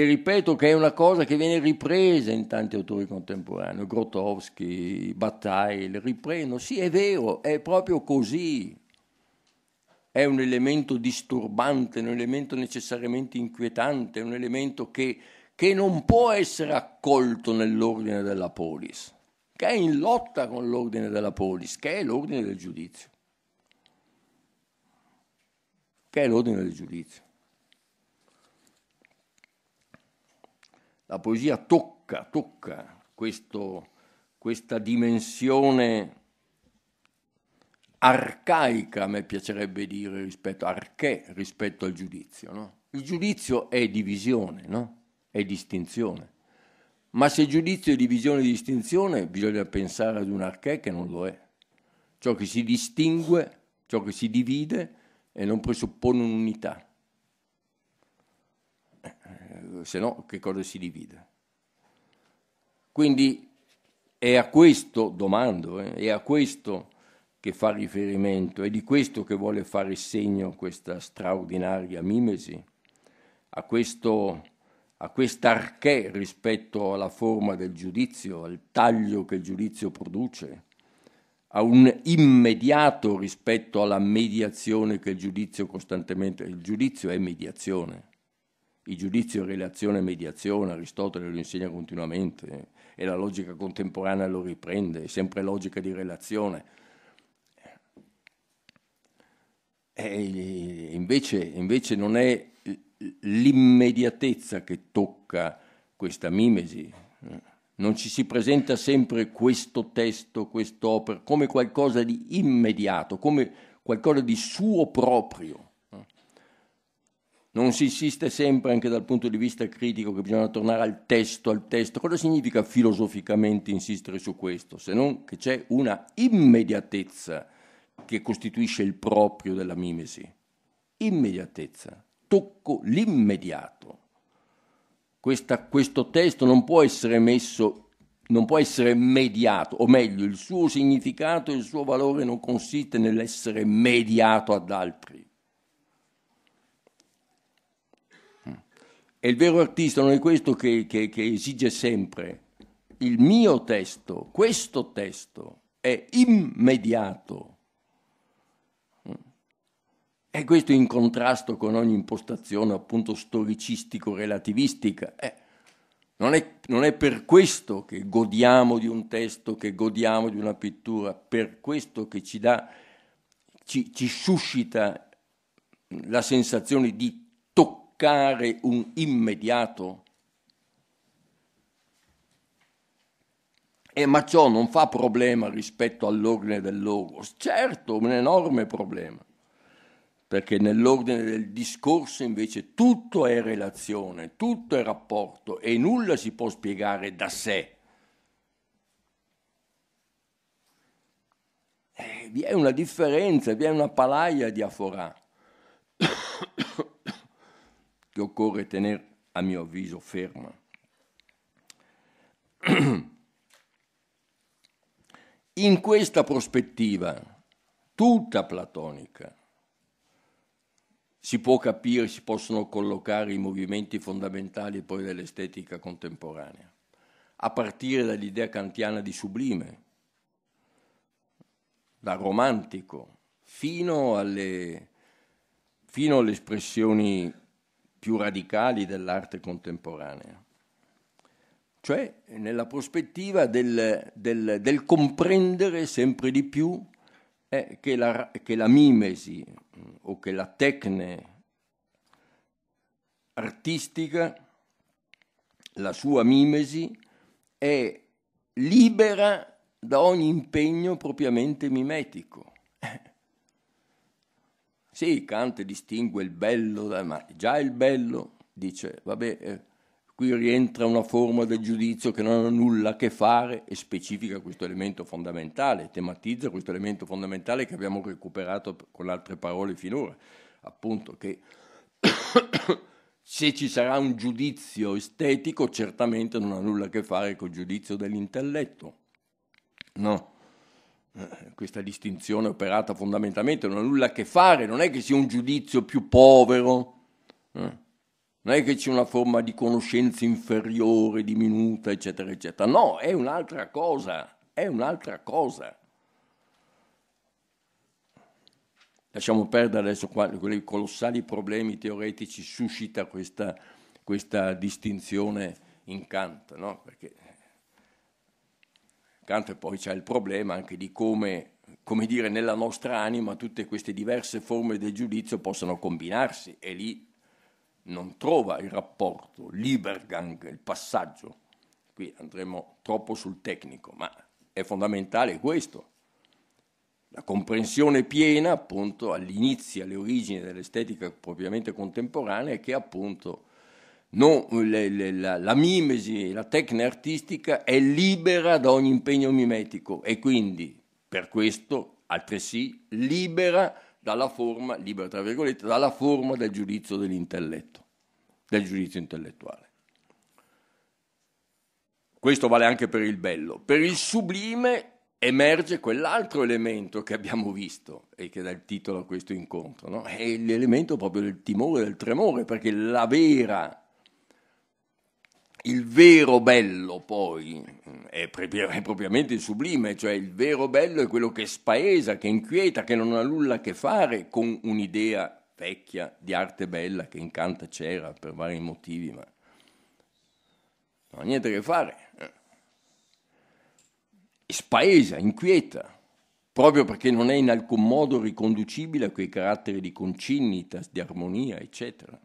e ripeto che è una cosa che viene ripresa in tanti autori contemporanei, Grotowski, Bataille, riprendono, sì è vero, è proprio così, è un elemento disturbante, un elemento necessariamente inquietante, un elemento che, che non può essere accolto nell'ordine della polis, che è in lotta con l'ordine della polis, che è l'ordine del giudizio, che è l'ordine del giudizio. la poesia tocca, tocca questo, questa dimensione arcaica, a me piacerebbe dire, rispetto, archè rispetto al giudizio. No? Il giudizio è divisione, no? è distinzione. Ma se giudizio è divisione e distinzione, bisogna pensare ad un archè che non lo è. Ciò che si distingue, ciò che si divide e non presuppone un'unità. Eh, eh, se no che cosa si divide? Quindi è a questo, domando, eh, è a questo che fa riferimento, è di questo che vuole fare segno questa straordinaria mimesi, a questo a quest'archè rispetto alla forma del giudizio, al taglio che il giudizio produce, a un immediato rispetto alla mediazione che il giudizio costantemente... Il giudizio è mediazione i giudizi giudizio, relazione, e mediazione, Aristotele lo insegna continuamente e la logica contemporanea lo riprende, è sempre logica di relazione. E invece, invece non è l'immediatezza che tocca questa mimesi, non ci si presenta sempre questo testo, quest'opera, come qualcosa di immediato, come qualcosa di suo proprio non si insiste sempre anche dal punto di vista critico che bisogna tornare al testo, al testo. Cosa significa filosoficamente insistere su questo? Se non che c'è una immediatezza che costituisce il proprio della mimesi. Immediatezza. Tocco l'immediato. Questa, questo testo non può essere messo non può essere mediato, o meglio, il suo significato e il suo valore non consiste nell'essere mediato ad altri, E il vero artista non è questo che, che, che esige sempre. Il mio testo, questo testo, è immediato. E questo in contrasto con ogni impostazione appunto storicistico-relativistica. Eh, non, è, non è per questo che godiamo di un testo, che godiamo di una pittura, per questo che ci dà, ci, ci suscita la sensazione di toccare un immediato? E eh, ma ciò non fa problema rispetto all'ordine del logos, certo un enorme problema, perché nell'ordine del discorso invece tutto è relazione, tutto è rapporto e nulla si può spiegare da sé. Eh, vi è una differenza, vi è una palaia di aforà que occorre tenere, a mio avviso, ferma. In questa prospettiva, tutta platonica, si può capire, si possono collocare i movimenti fondamentali poi dell'estetica contemporanea, a partire dall'idea kantiana di sublime, da romantico, fino alle, fino alle espressioni più radicali dell'arte contemporanea, cioè nella prospettiva del, del, del comprendere sempre di più eh, che, la, che la mimesi mm, o che la tecne artistica, la sua mimesi, è libera da ogni impegno propriamente mimetico. Sì, Kant distingue il bello da male. Già il bello dice, vabbè, eh, qui rientra una forma del giudizio che non ha nulla a che fare e specifica questo elemento fondamentale, tematizza questo elemento fondamentale che abbiamo recuperato con altre parole finora, appunto che se ci sarà un giudizio estetico certamente non ha nulla a che fare col giudizio dell'intelletto. No. Eh, questa distinzione operata fondamentalmente non ha nulla a che fare, non è che sia un giudizio più povero, eh? non è che c'è una forma di conoscenza inferiore, diminuta, eccetera, eccetera. No, è un'altra cosa, è un'altra cosa. Lasciamo perdere adesso quei colossali problemi teoretici suscita questa, questa distinzione in Kant, no? perché Accanto poi c'è il problema anche di come, come dire, nella nostra anima tutte queste diverse forme del giudizio possano combinarsi e lì non trova il rapporto, l'ibergang, il passaggio. Qui andremo troppo sul tecnico, ma è fondamentale questo. La comprensione piena, appunto, all'inizio, alle origini dell'estetica propriamente contemporanea, che appunto non, eh, le, le, la, la, mimesi, la tecnica artistica è libera da ogni impegno mimetico e quindi per questo altresì libera dalla forma, libera tra virgolette, dalla forma del giudizio dell'intelletto, del giudizio intellettuale. Questo vale anche per il bello. Per il sublime emerge quell'altro elemento che abbiamo visto e che dà il titolo a questo incontro, no? è l'elemento proprio del timore, del tremore, perché la vera il vero bello poi è, propriamente il sublime, cioè il vero bello è quello che spaesa, che inquieta, che non ha nulla a che fare con un'idea vecchia di arte bella che incanta c'era per vari motivi, ma non ha niente a che fare. spaesa, inquieta, proprio perché non è in alcun modo riconducibile a quei caratteri di concinnita, di armonia, eccetera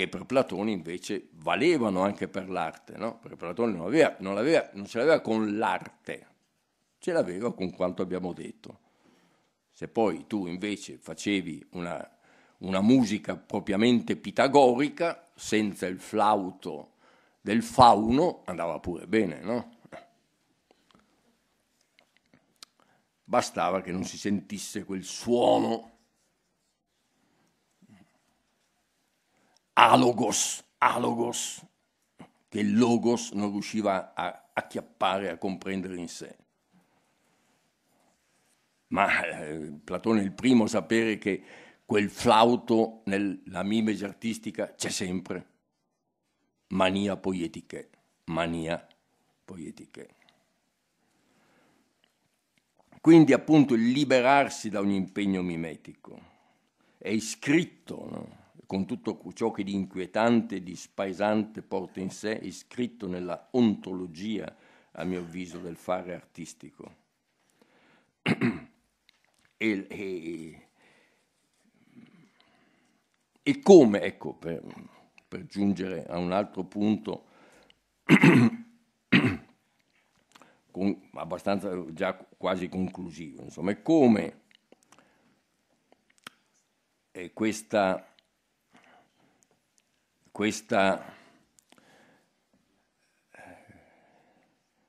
che per Platone invece valevano anche per l'arte, no? perché Platone non, aveva, non, aveva, non ce l'aveva con l'arte, ce l'aveva con quanto abbiamo detto. Se poi tu invece facevi una, una musica propriamente pitagorica, senza il flauto del fauno, andava pure bene, no? Bastava che non si sentisse quel suono alogos, alogos, che il logos non riusciva a acchiappare, a comprendere in sé. Ma eh, Platone è il primo a sapere che quel flauto nella mimesi artistica c'è sempre. Mania poetiche, mania poetiche. Quindi appunto il liberarsi da ogni impegno mimetico è iscritto no? con tutto ciò che di inquietante e di spaesante porta in sé, iscritto nella ontologia, a mio avviso, del fare artistico. e, e, e, come, ecco, per, per giungere a un altro punto, con, abbastanza già quasi conclusivo, insomma, è come questa questa,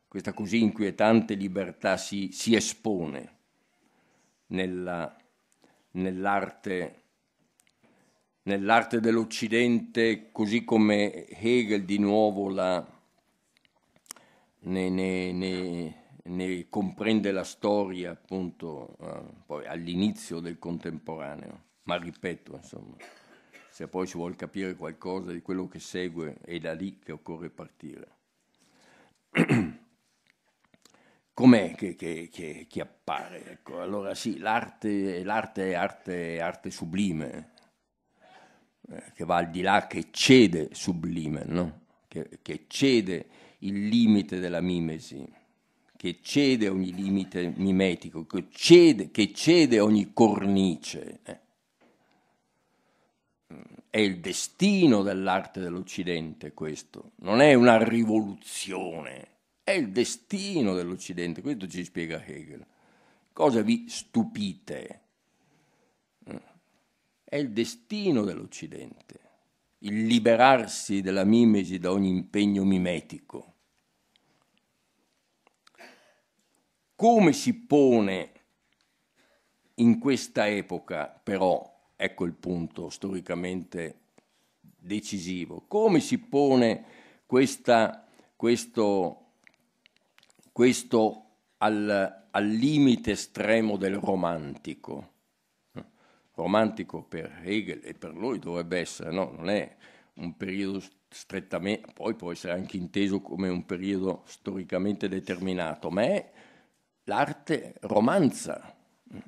questa così inquietante libertà si, si espone nella, nell'arte, nell'arte dell'Occidente, così come Hegel di nuovo la, ne, ne, ne, ne comprende la storia appunto eh, all'inizio del contemporaneo, ma ripeto insomma se poi si vuole capire qualcosa di quello che segue è da lì che occorre partire. Com'è che, che, che, che appare? Ecco, allora sì, l'arte, l'arte è arte, arte sublime, eh, che va al di là, che cede sublime, no? che cede il limite della mimesi che cede ogni limite mimetico, che cede, che cede ogni cornice. Eh è il destino dell'arte dell'Occidente questo, non è una rivoluzione, è il destino dell'Occidente, questo ci spiega Hegel. Cosa vi stupite? È il destino dell'Occidente, il liberarsi della mimesi da ogni impegno mimetico. Come si pone in questa epoca però ecco il punto storicamente decisivo. Come si pone questa, questo, questo al, al, limite estremo del romantico? Romantico per Hegel e per lui dovrebbe essere, no? Non è un periodo strettamente, poi può essere anche inteso come un periodo storicamente determinato, ma è l'arte romanza,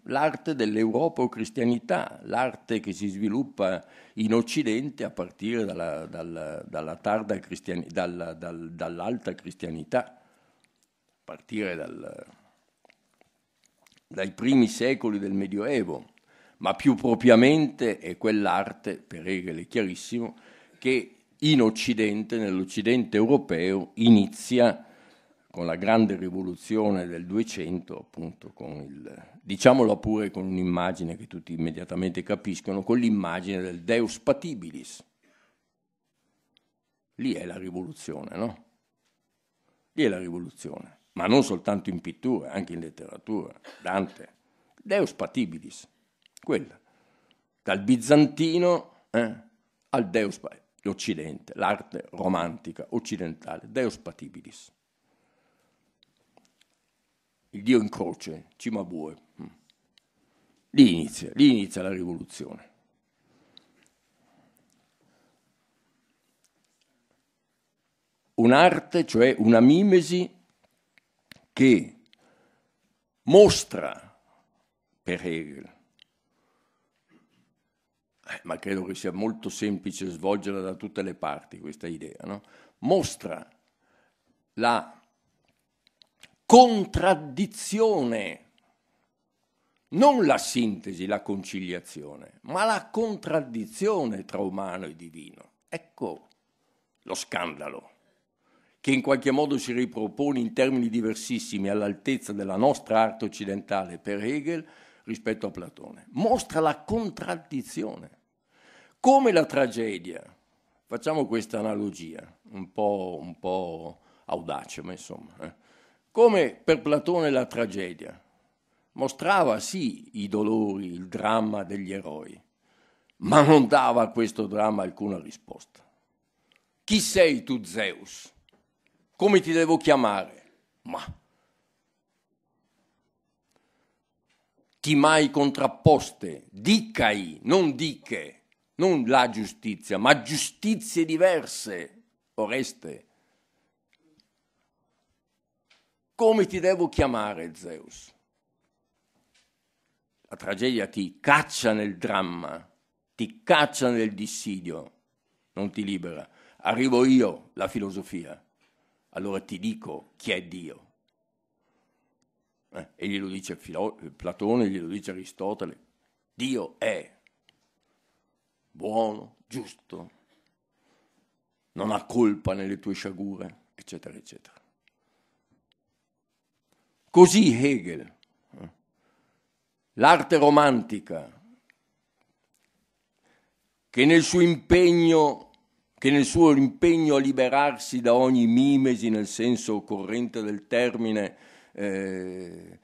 l'arte dell'europo-cristianità, l'arte che si sviluppa in Occidente a partire dalla, dalla, dalla tarda cristiani, dalla, dal, dall'alta cristianità, a partire dal, dai primi secoli del Medioevo, ma più propriamente è quell'arte, per Hegel è chiarissimo, che in Occidente, nell'Occidente europeo, inizia con la grande rivoluzione del 200, appunto con il diciamolo pure con un'immagine che tutti immediatamente capiscono, con l'immagine del Deus Patibilis. Lì è la rivoluzione, no? Lì è la rivoluzione, ma non soltanto in pittura, anche in letteratura, Dante. Deus Patibilis, quella. Dal bizantino eh, al Deus Patibilis, l'Occidente, l'arte romantica occidentale, Deus Patibilis il dio in croce, Cimabue. Lì inizia, lì inizia la rivoluzione. Un'arte, cioè una mimesi che mostra per Hegel, eh, ma credo che sia molto semplice svolgerla da tutte le parti questa idea, no? mostra la contraddizione non la sintesi, la conciliazione, ma la contraddizione tra umano e divino. Ecco lo scandalo, che in qualche modo si ripropone in termini diversissimi all'altezza della nostra arte occidentale per Hegel rispetto a Platone. Mostra la contraddizione. Come la tragedia, facciamo questa analogia, un po', un po audace, ma insomma, eh? come per Platone la tragedia Mostrava sì i dolori, il dramma degli eroi, ma non dava a questo dramma alcuna risposta. Chi sei tu Zeus? Come ti devo chiamare? Ma Chi mai contrapposte, dicai, non diche, non la giustizia, ma giustizie diverse, Oreste. Come ti devo chiamare Zeus? La tragedia ti caccia nel dramma, ti caccia nel dissidio, non ti libera. Arrivo io, la filosofia. Allora ti dico chi è Dio. Eh, e glielo dice Filo- Platone, glielo dice Aristotele. Dio è buono, giusto, non ha colpa nelle tue sciagure, eccetera, eccetera. Così Hegel l'arte romantica, che nel suo impegno che nel suo impegno a liberarsi da ogni mimesi nel senso corrente del termine eh,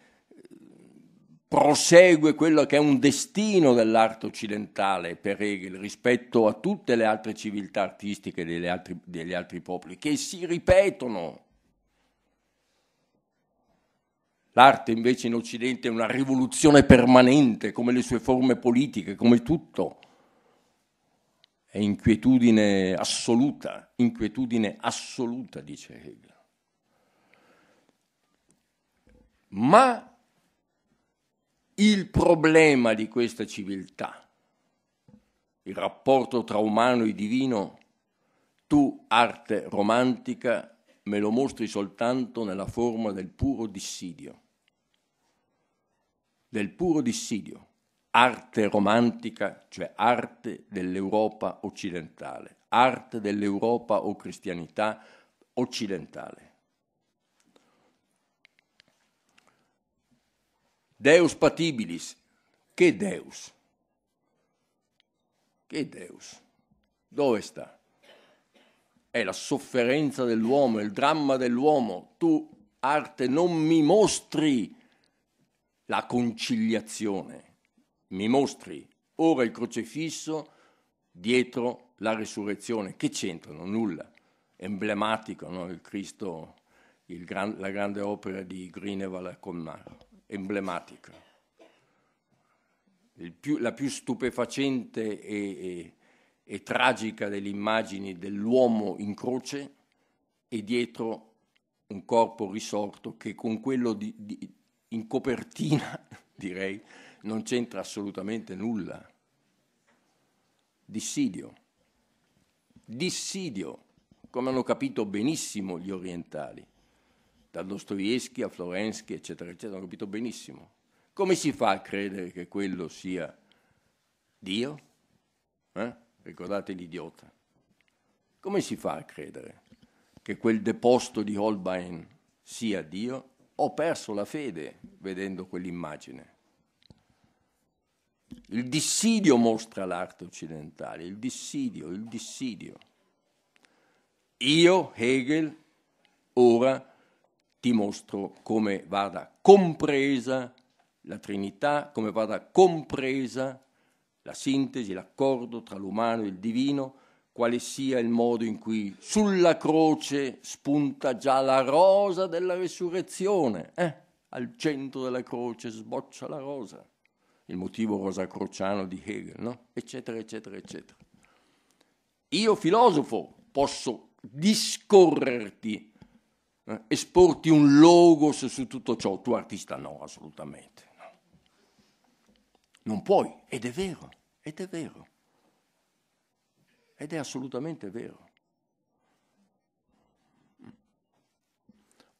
prosegue quello che è un destino dell'arte occidentale per Hegel rispetto a tutte le altre civiltà artistiche degli altri, degli altri popoli, che si ripetono L'arte invece in Occidente è una rivoluzione permanente, come le sue forme politiche, come tutto. È inquietudine assoluta, inquietudine assoluta, dice Hegel. Ma il problema di questa civiltà, il rapporto tra umano e divino, tu arte romantica me lo mostri soltanto nella forma del puro dissidio, del puro dissidio, arte romantica, cioè arte dell'Europa occidentale, arte dell'Europa o cristianità occidentale. Deus patibilis, che Deus? Che Deus? Dove sta? è la sofferenza dell'uomo, è il dramma dell'uomo. Tu, arte, non mi mostri la conciliazione, mi mostri ora il crocifisso dietro la resurrezione. Che c'entrano? Nulla. Emblematico, no? il Cristo, il gran, la grande opera di Grineval a Colmar, emblematica. Più, la più stupefacente e, e e tragica delle immagini dell'uomo in croce e dietro un corpo risorto che con quello di, di, in copertina, direi, non c'entra assolutamente nulla. Dissidio. Dissidio, come hanno capito benissimo gli orientali, da Dostoevsky a Florensky, eccetera, eccetera, hanno capito benissimo. Come si fa a credere che quello sia Dio? Eh? Ricordate l'idiota. Come si fa a credere che quel deposto di Holbein sia Dio? Ho perso la fede vedendo quell'immagine. Il dissidio mostra l'arte occidentale, il dissidio, il dissidio. Io, Hegel, ora ti mostro come vada compresa la Trinità, come vada compresa la la sintesi, l'accordo tra l'umano e il divino, quale sia il modo in cui sulla croce spunta già la rosa della resurrezione, eh? al centro della croce sboccia la rosa, il motivo rosacrociano di Hegel, no? eccetera, eccetera, eccetera. Io filosofo posso discorrerti, eh? esporti un logos su tutto ciò, tu artista no, assolutamente non puoi, ed è vero, ed è vero. Ed è assolutamente vero.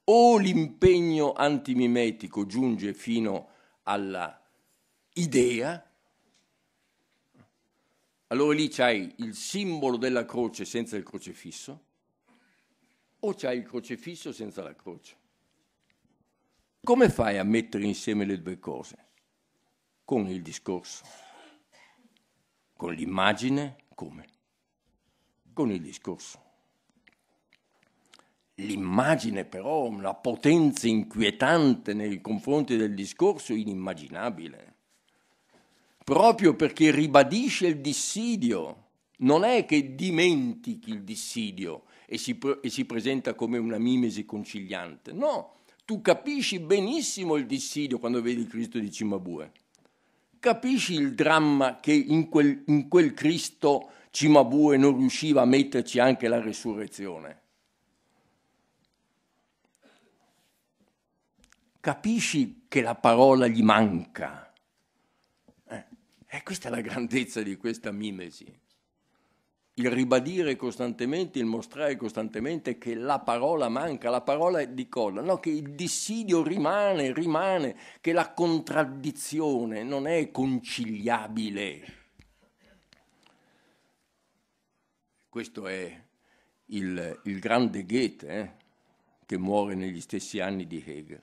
O l'impegno antimimetico giunge fino alla idea, allora lì c'hai il simbolo della croce senza il crocefisso, o c'hai il crocefisso senza la croce. Come fai a mettere insieme le due cose? con il discorso, con l'immagine come? Con il discorso. L'immagine però ha una potenza inquietante nei confronti del discorso inimmaginabile, proprio perché ribadisce il dissidio, non è che dimentichi il dissidio e si, pre- e si presenta come una mimesi conciliante, no, tu capisci benissimo il dissidio quando vedi Cristo di Cimabue Capisci il dramma che in quel, in quel Cristo Cimabue non riusciva a metterci anche la resurrezione? Capisci che la parola gli manca? Eh, eh questa è la grandezza di questa mimesi il ribadire costantemente, il mostrare costantemente che la parola manca, la parola è di coda, no, che il dissidio rimane, rimane, che la contraddizione non è conciliabile. Questo è il, il grande Goethe eh, che muore negli stessi anni di Hegel.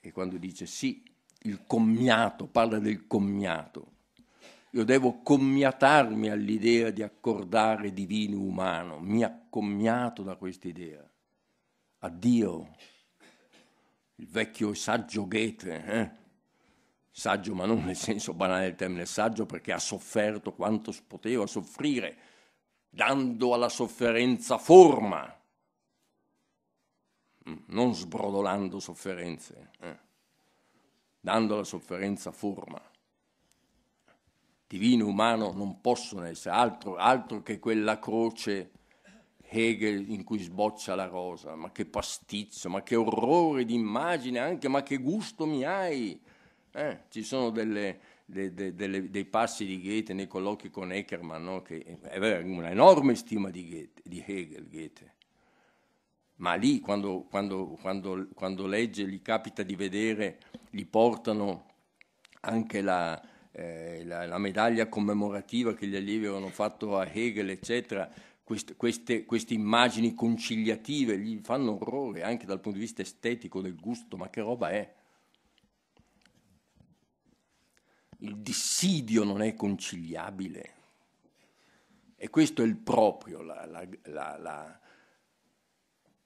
E quando dice sì, il commiato, parla del commiato, io devo commiatarmi all'idea di accordare divino umano, mi accommiato da questa idea. Addio, il vecchio saggio Goethe, eh? saggio ma non nel senso banale del termine saggio perché ha sofferto quanto poteva soffrire, dando alla sofferenza forma, mm, non sbrodolando sofferenze, eh? dando alla sofferenza forma divino umano non possono essere altro, altro che quella croce Hegel in cui sboccia la rosa, ma che pasticcio, ma che orrore di immagine anche, ma che gusto mi hai. Eh, ci sono delle, de, de, de, dei passi di Goethe nei colloqui con Eckermann, no? che aveva eh, un'enorme stima di, Goethe, di Hegel, Goethe. ma lì quando, quando, quando, quando legge gli capita di vedere, gli portano anche la, eh, la, la, medaglia commemorativa che gli allievi avevano fatto a Hegel, eccetera, quest, queste, queste, immagini conciliative gli fanno orrore anche dal punto di vista estetico del gusto, ma che roba è? Il dissidio non è conciliabile. E questo è il proprio la, la,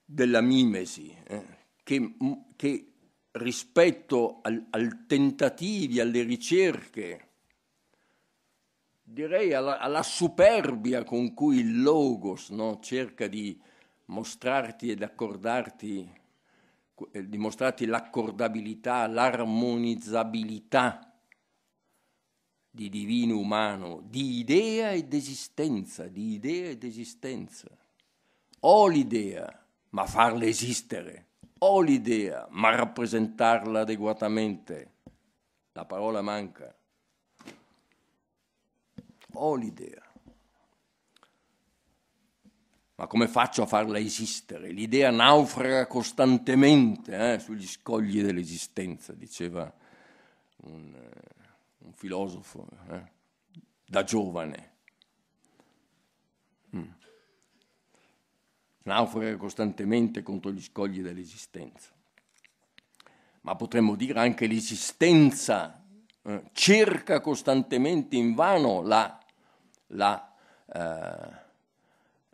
della mimesi, eh? che, che rispetto al, al tentativi, alle ricerche, direi alla, alla, superbia con cui il logos no, cerca di mostrarti ed accordarti, eh, dimostrarti l'accordabilità, l'armonizzabilità di divino umano, di idea ed esistenza, di idea ed esistenza. Ho l'idea, ma farla esistere. Ho l'idea, ma rappresentarla adeguatamente, la parola manca. Ho l'idea. Ma come faccio a farla esistere? L'idea naufraga costantemente eh, sugli scogli dell'esistenza, diceva un, eh, un filosofo eh, da giovane. Mm naufraga costantemente contro gli scogli dell'esistenza. Ma potremmo dire anche l'esistenza eh, cerca costantemente in vano la, la, eh,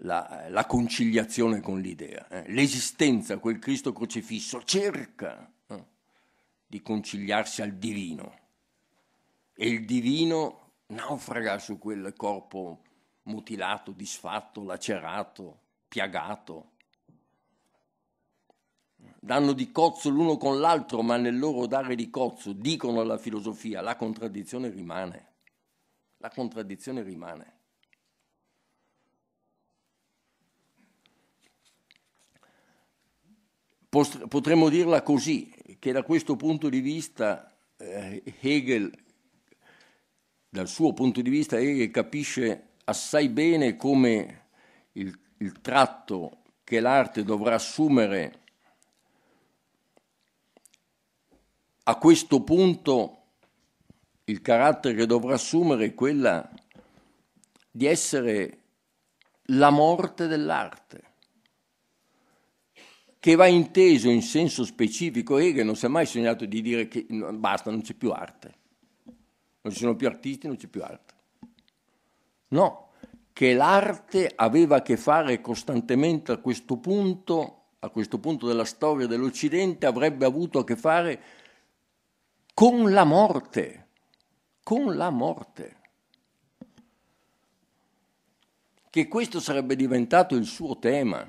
la, la conciliazione con l'idea. Eh. L'esistenza, quel Cristo crocifisso, cerca eh, di conciliarsi al divino e il divino naufraga su quel corpo mutilato, disfatto, lacerato, piagato. Danno di cozzo l'uno con l'altro, ma nel loro dare di cozzo dicono alla filosofia la contraddizione rimane. La contraddizione rimane. Potremmo dirla così, che da questo punto di vista eh, Hegel, dal suo punto di vista Hegel capisce assai bene come il il tratto che l'arte dovrà assumere a questo punto il carattere che dovrà assumere è quella di essere la morte dell'arte, che va inteso in senso specifico. Hegel non si è mai sognato di dire che basta, non c'è più arte, non ci sono più artisti, non c'è più arte. No, che l'arte aveva a che fare costantemente a questo punto, a questo punto della storia dell'Occidente, avrebbe avuto a che fare con la morte, con la morte. Che questo sarebbe diventato il suo tema,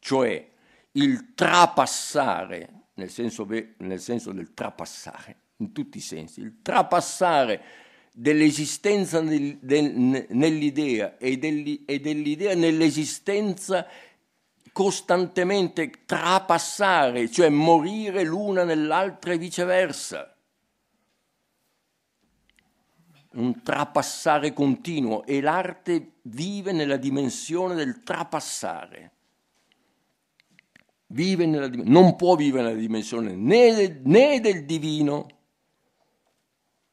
cioè il trapassare, nel senso, nel senso del trapassare, in tutti i sensi, il trapassare dell'esistenza nel, del, nell'idea e, dell e dell'idea nell'esistenza costantemente trapassare, cioè morire l'una nell'altra e viceversa. Un trapassare continuo e l'arte vive nella dimensione del trapassare. Vive nella, non può vivere nella dimensione né del, né del divino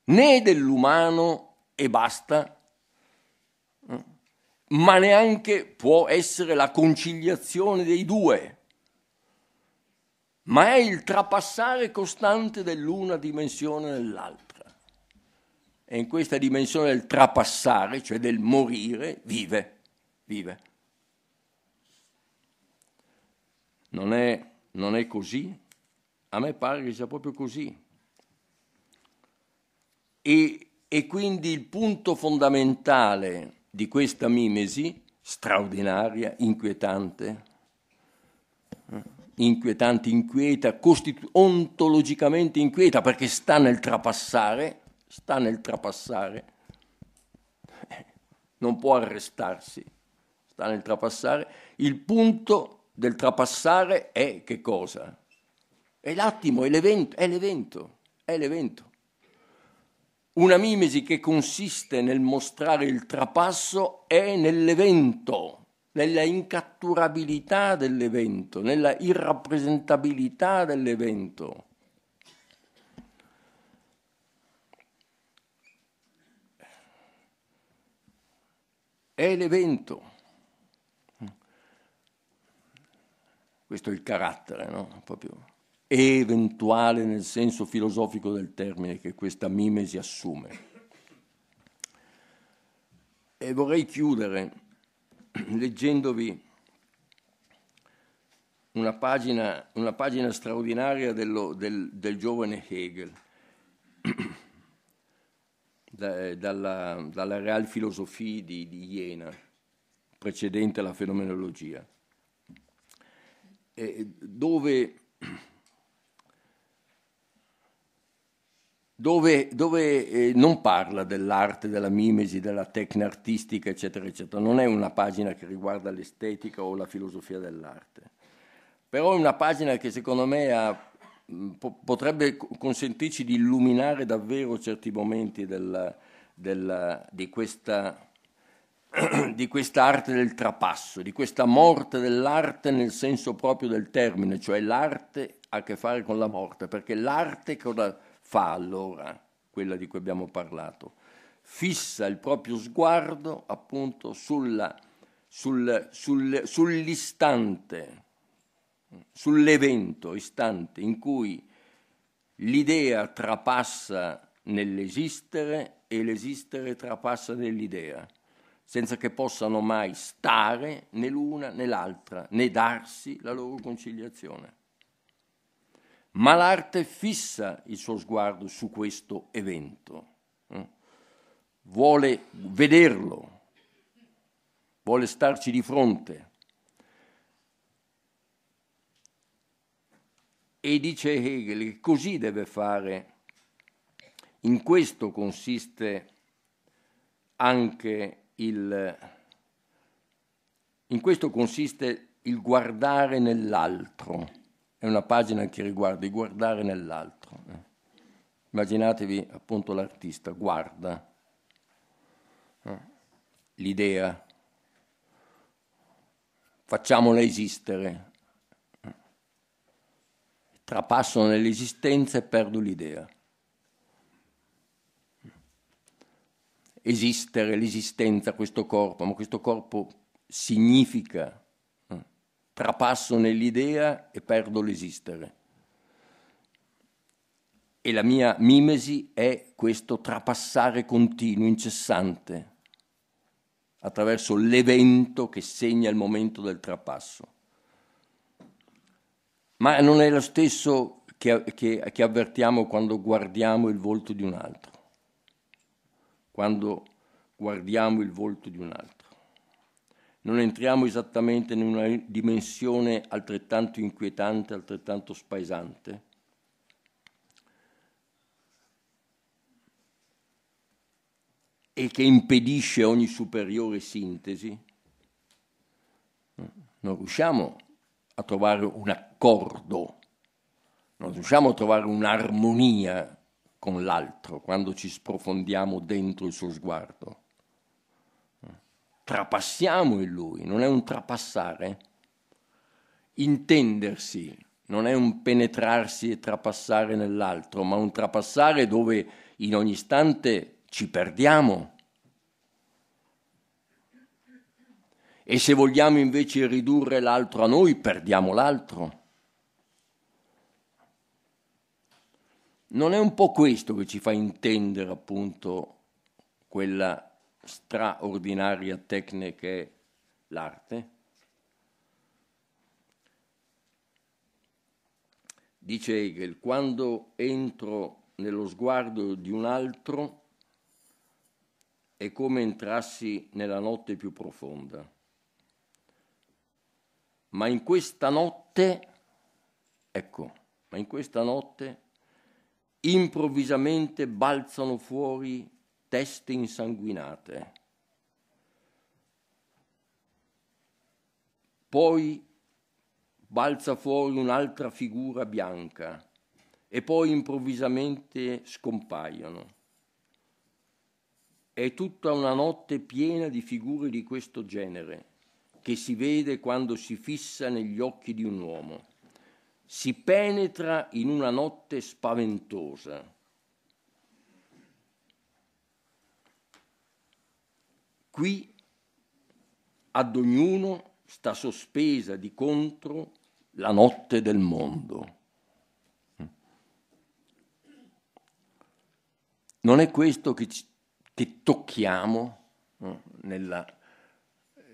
né dell'umano e basta, eh, ma neanche può essere la conciliazione dei due, ma è il trapassare costante dell'una dimensione nell'altra. E in questa dimensione del trapassare, cioè del morire, vive, vive. Non è, non è così? A me pare che sia proprio così. E, e quindi il punto fondamentale di questa mimesi straordinaria, inquietante, eh, inquietante, inquieta, costitu- ontologicamente inquieta perché sta nel trapassare, sta nel trapassare, non può arrestarsi, sta nel trapassare. Il punto del trapassare è che cosa? È l'attimo, è l'evento, è l'evento, è l'evento. Una mimesi che consiste nel mostrare il trapasso è nell'evento, nella incatturabilità dell'evento, nella irrappresentabilità dell'evento. È l'evento. Questo è il carattere, no? Proprio eventuale nel senso filosofico del termine che questa mimesi assume. E vorrei chiudere leggendovi una pagina, una pagina straordinaria dello, del, del, giovane Hegel, da, eh, dalla, dalla Real Philosophie di, di Jena, precedente alla fenomenologia, dove dove, dove eh, non parla dell'arte, della mimesi, della tecnica artistica, eccetera, eccetera. Non è una pagina che riguarda l'estetica o la filosofia dell'arte, però è una pagina che secondo me ha, mm, po- potrebbe consentirci di illuminare davvero certi momenti della, della, di questa di questa arte del trapasso, di questa morte dell'arte nel senso proprio del termine, cioè l'arte ha a che fare con la morte, perché l'arte cosa, fa allora quella di cui abbiamo parlato? Fissa il proprio sguardo appunto sulla, sul, sul, sull'istante, sull'evento, istante in cui l'idea trapassa nell'esistere e l'esistere trapassa nell'idea, senza che possano mai stare né l'una né l'altra, né darsi la loro conciliazione ma l'arte fissa il suo sguardo su questo evento, eh? vuole vederlo, vuole starci di fronte. E dice Hegel che così deve fare, in questo consiste anche il, in questo consiste il guardare nell'altro è una pagina che riguarda il guardare nell'altro. Eh. Immaginatevi appunto l'artista, guarda eh, l'idea, facciamola esistere, eh. trapasso nell'esistenza e perdo l'idea. Esistere, l'esistenza, questo corpo, ma questo corpo significa trapasso nell'idea e perdo l'esistere. E la mia mimesi è questo trapassare continuo, incessante, attraverso l'evento che segna il momento del trapasso. Ma non è lo stesso che, che, che avvertiamo quando guardiamo il volto di un altro, quando guardiamo il volto di un altro non entriamo esattamente in una dimensione altrettanto inquietante, altrettanto spaesante? e che impedisce ogni superiore sintesi, non riusciamo a trovare un accordo, non riusciamo a trovare un'armonia con l'altro quando ci sprofondiamo dentro il suo sguardo trapassiamo in lui, non è un trapassare. Intendersi non è un penetrarsi e trapassare nell'altro, ma un trapassare dove in ogni istante ci perdiamo. E se vogliamo invece ridurre l'altro a noi, perdiamo l'altro. Non è un po' questo che ci fa intendere appunto quella straordinaria tecnica è l'arte, dice Hegel, quando entro nello sguardo di un altro è come entrassi nella notte più profonda. Ma in questa notte, ecco, ma in questa notte improvvisamente balzano fuori teste insanguinate. Poi balza fuori un'altra figura bianca e poi improvvisamente scompaiono. È tutta una notte piena di figure di questo genere che si vede quando si fissa negli occhi di un uomo. Si penetra in una notte spaventosa Qui ad ognuno sta sospesa di contro la notte del mondo. Non è questo che, ci, che tocchiamo no, nella,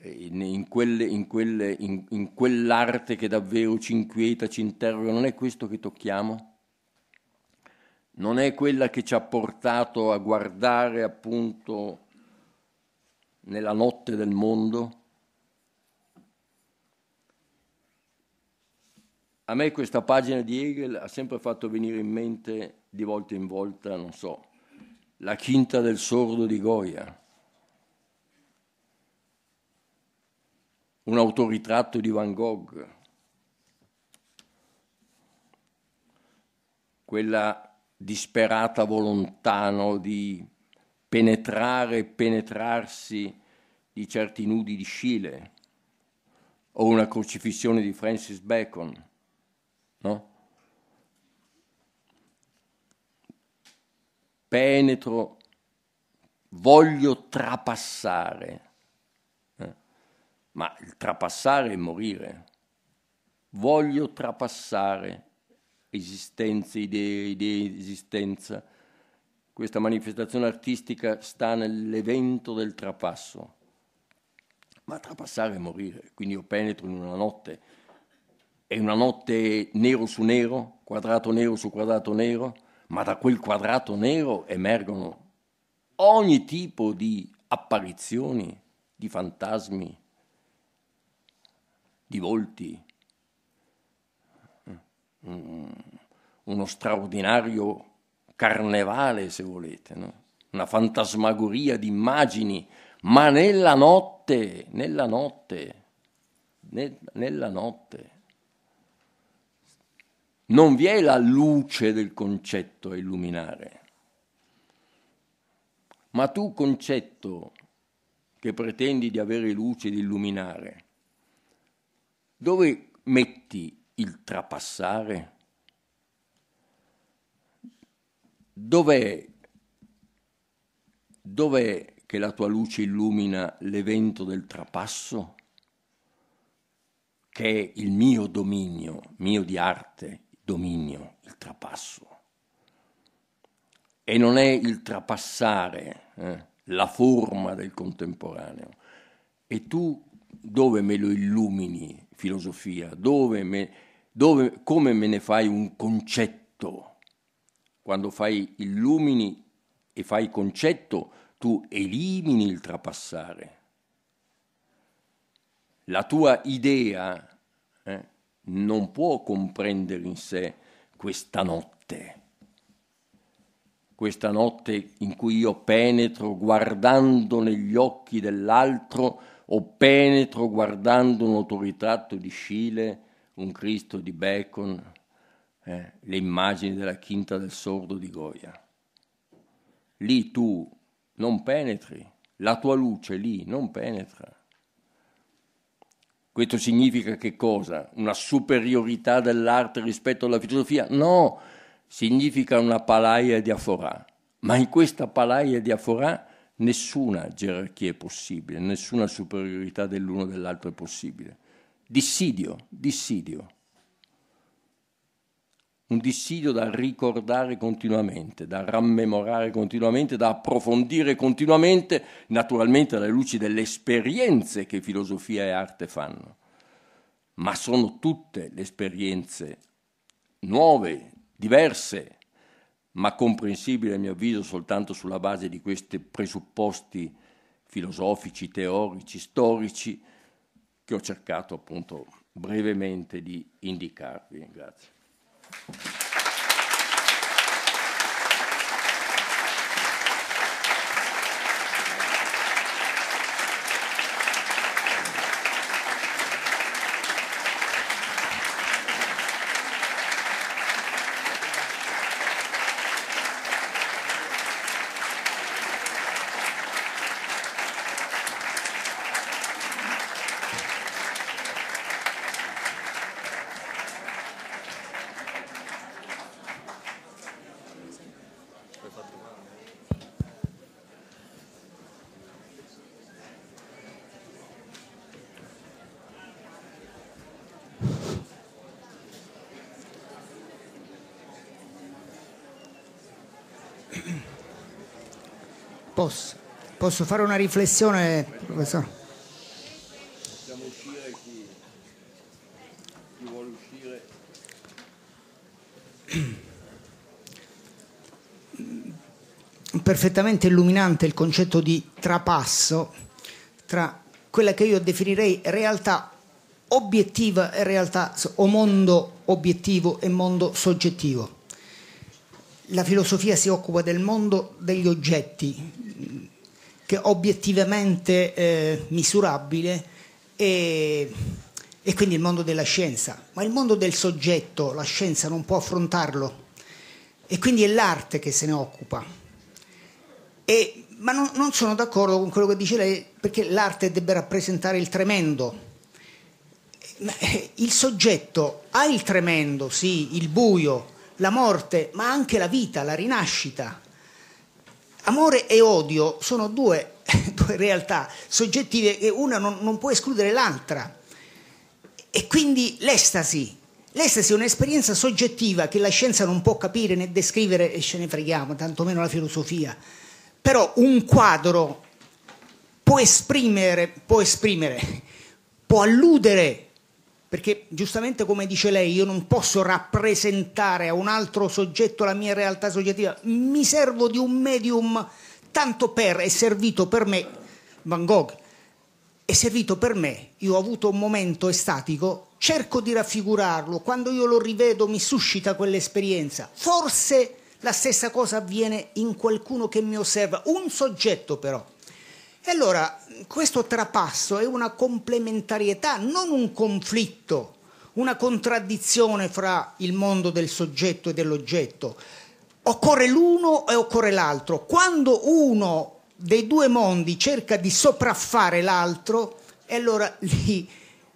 in, in, quelle, in, quelle, in, quell'arte che davvero ci inquieta, ci interroga, non è questo che tocchiamo? Non è quella che ci ha portato a guardare appunto nella notte del mondo? A me questa pagina di Hegel ha sempre fatto venire in mente, di volta in volta, non so, la quinta del sordo di Goya, un autoritratto di Van Gogh, quella disperata volontà no, di penetrare e penetrarsi di certi nudi di Scile o una crocifissione di Francis Bacon, no? Penetro, voglio trapassare, eh? ma il trapassare è morire, voglio trapassare esistenze, idee, idee, esistenza questa manifestazione artistica sta nell'evento del trapasso. Ma trapassare è morire, quindi io penetro in una notte, è una notte nero su nero, quadrato nero su quadrato nero, ma da quel quadrato nero emergono ogni tipo di apparizioni, di fantasmi, di volti, mm, mm, mm. uno straordinario carnevale, se volete, no? una fantasmagoria di immagini, ma nella notte, nella notte, ne, nella notte. Non vi è la luce del concetto a illuminare, ma tu concetto che pretendi di avere luce, di illuminare, dove metti il trapassare? Dov'è, dov'è che la tua luce illumina l'evento del trapasso? Che è il mio dominio, mio di arte, dominio, il trapasso. E non è il trapassare, eh, la forma del contemporaneo. E tu dove me lo illumini, filosofia? Dove me, dove, come me ne fai un concetto? quando fai illumini e fai concetto, tu elimini il trapassare. La tua idea eh, non può comprendere in sé questa notte, questa notte in cui io penetro guardando negli occhi dell'altro o penetro guardando un autoritratto di Scile, un Cristo di Bacon, eh, le immagini della Quinta del Sordo di Goya. Lì tu non penetri, la tua luce lì non penetra. Questo significa che cosa? Una superiorità dell'arte rispetto alla filosofia? No, significa una palaia di aforà. Ma in questa palaia di aforà nessuna gerarchia è possibile, nessuna superiorità dell'uno dell'altro è possibile. Dissidio, dissidio un dissidio da ricordare continuamente, da rammemorare continuamente, da approfondire continuamente, naturalmente alla luce delle esperienze che filosofia e arte fanno. Ma sono tutte le esperienze nuove, diverse, ma comprensibili a mio avviso soltanto sulla base di questi presupposti filosofici, teorici, storici che ho cercato appunto brevemente di indicarvi. Grazie. Thank you. Posso, posso fare una riflessione, professore? perfettamente illuminante il concetto di trapasso tra quella che io definirei realtà obiettiva e realtà o mondo obiettivo e mondo soggettivo la filosofia si occupa del mondo degli oggetti, che è obiettivamente eh, misurabile, e, e quindi il mondo della scienza. Ma il mondo del soggetto, la scienza non può affrontarlo, e quindi è l'arte che se ne occupa. E, ma non, non, sono d'accordo con quello che dice lei, perché l'arte debba rappresentare il tremendo. Eh, il soggetto ha il tremendo, sì, il buio, la morte, ma anche la vita, la rinascita. Amore e odio sono due, due realtà soggettive che una non, non può escludere l'altra. E quindi l'estasi, L'estasi è un'esperienza soggettiva che la scienza non può capire né descrivere e ce ne freghiamo, tantomeno la filosofia. Però un quadro può esprimere, può esprimere, può alludere perché giustamente come dice lei io non posso rappresentare a un altro soggetto la mia realtà soggettiva, mi servo di un medium tanto per, è servito per me Van Gogh, è servito per me, io ho avuto un momento estatico, cerco di raffigurarlo, quando io lo rivedo mi suscita quell'esperienza, forse la stessa cosa avviene in qualcuno che mi osserva, un soggetto però. E allora questo trapasso è una complementarietà, non un conflitto, una contraddizione fra il mondo del soggetto e dell'oggetto. Occorre l'uno e occorre l'altro. Quando uno dei due mondi cerca di sopraffare l'altro, e allora lì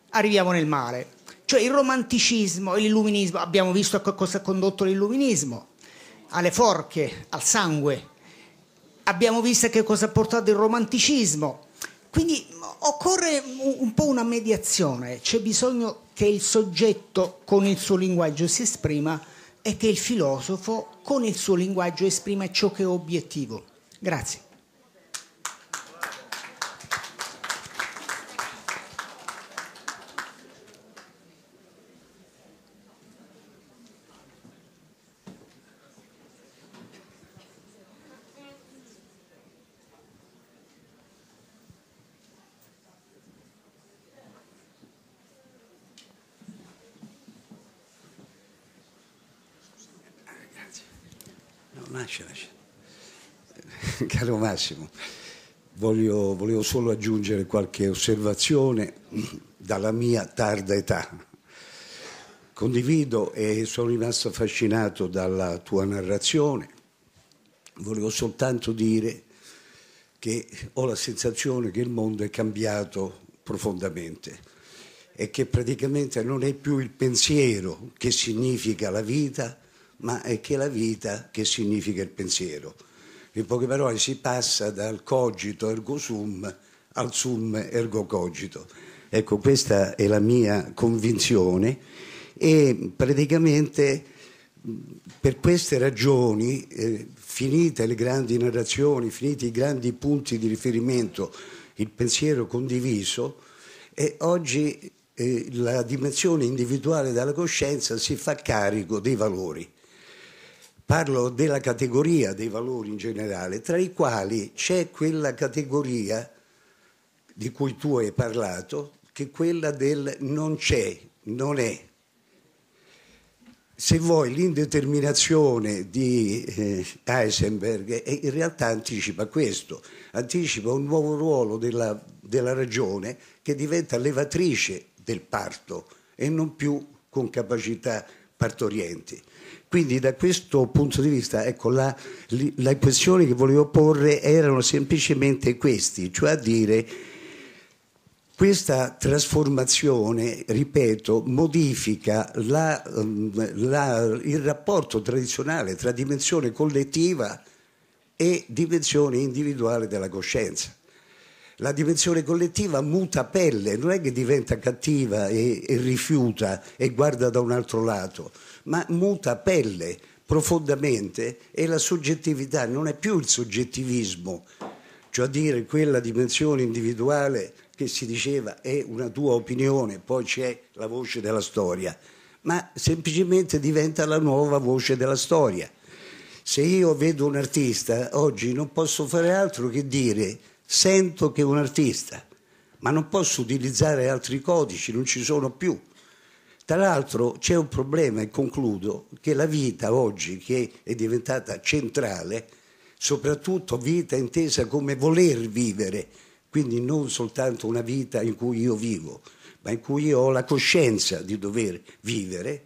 arriviamo nel male. Cioè il romanticismo, e l'illuminismo, abbiamo visto a cosa ha condotto l'illuminismo, alle forche, al sangue, abbiamo visto che cosa ha portato il romanticismo. Quindi mm, occorre un po' una mediazione, c'è bisogno che il soggetto con il suo linguaggio si esprima e che il filosofo con il suo linguaggio esprima ciò che è obiettivo. Grazie. Caro Massimo, voglio, volevo solo aggiungere qualche osservazione dalla mia tarda età. Condivido e sono rimasto affascinato dalla tua narrazione. Volevo soltanto dire che ho la sensazione che il mondo è cambiato profondamente e che praticamente non è più il pensiero che significa la vita, ma è che la vita che significa il pensiero. In poche parole si passa dal cogito ergo sum al sum ergo cogito. Ecco, questa è la mia convinzione e praticamente per queste ragioni, eh, finite le grandi narrazioni, finiti i grandi punti di riferimento, il pensiero condiviso, e oggi eh, la dimensione individuale della coscienza si fa carico dei valori parlo della categoria dei valori in generale, tra i quali c'è quella categoria di cui tu hai parlato, che è quella del non c'è, non è. Se vuoi, l'indeterminazione di eh, Heisenberg è, in realtà anticipa questo, anticipa un nuovo ruolo della, della ragione che diventa levatrice del parto e non più con capacità partorienti. Quindi da questo punto di vista, ecco, la, la questione che volevo porre erano semplicemente questi, cioè a dire questa trasformazione, ripeto, modifica la, ehm, la, il rapporto tradizionale tra dimensione collettiva e dimensione individuale della coscienza la dimensione collettiva muta pelle, non è che diventa cattiva e, e, rifiuta e guarda da un altro lato ma muta pelle profondamente e la soggettività non è più il soggettivismo, cioè dire quella dimensione individuale che si diceva è una tua opinione, poi c'è la voce della storia, ma semplicemente diventa la nuova voce della storia. Se io vedo un artista oggi non posso fare altro che dire sento che è un artista, ma non posso utilizzare altri codici, non ci sono più. Tra l'altro c'è un problema, e concludo, che la vita oggi, che è diventata centrale, soprattutto vita intesa come voler vivere, quindi non soltanto una vita in cui io vivo, ma in cui io ho la coscienza di dover vivere,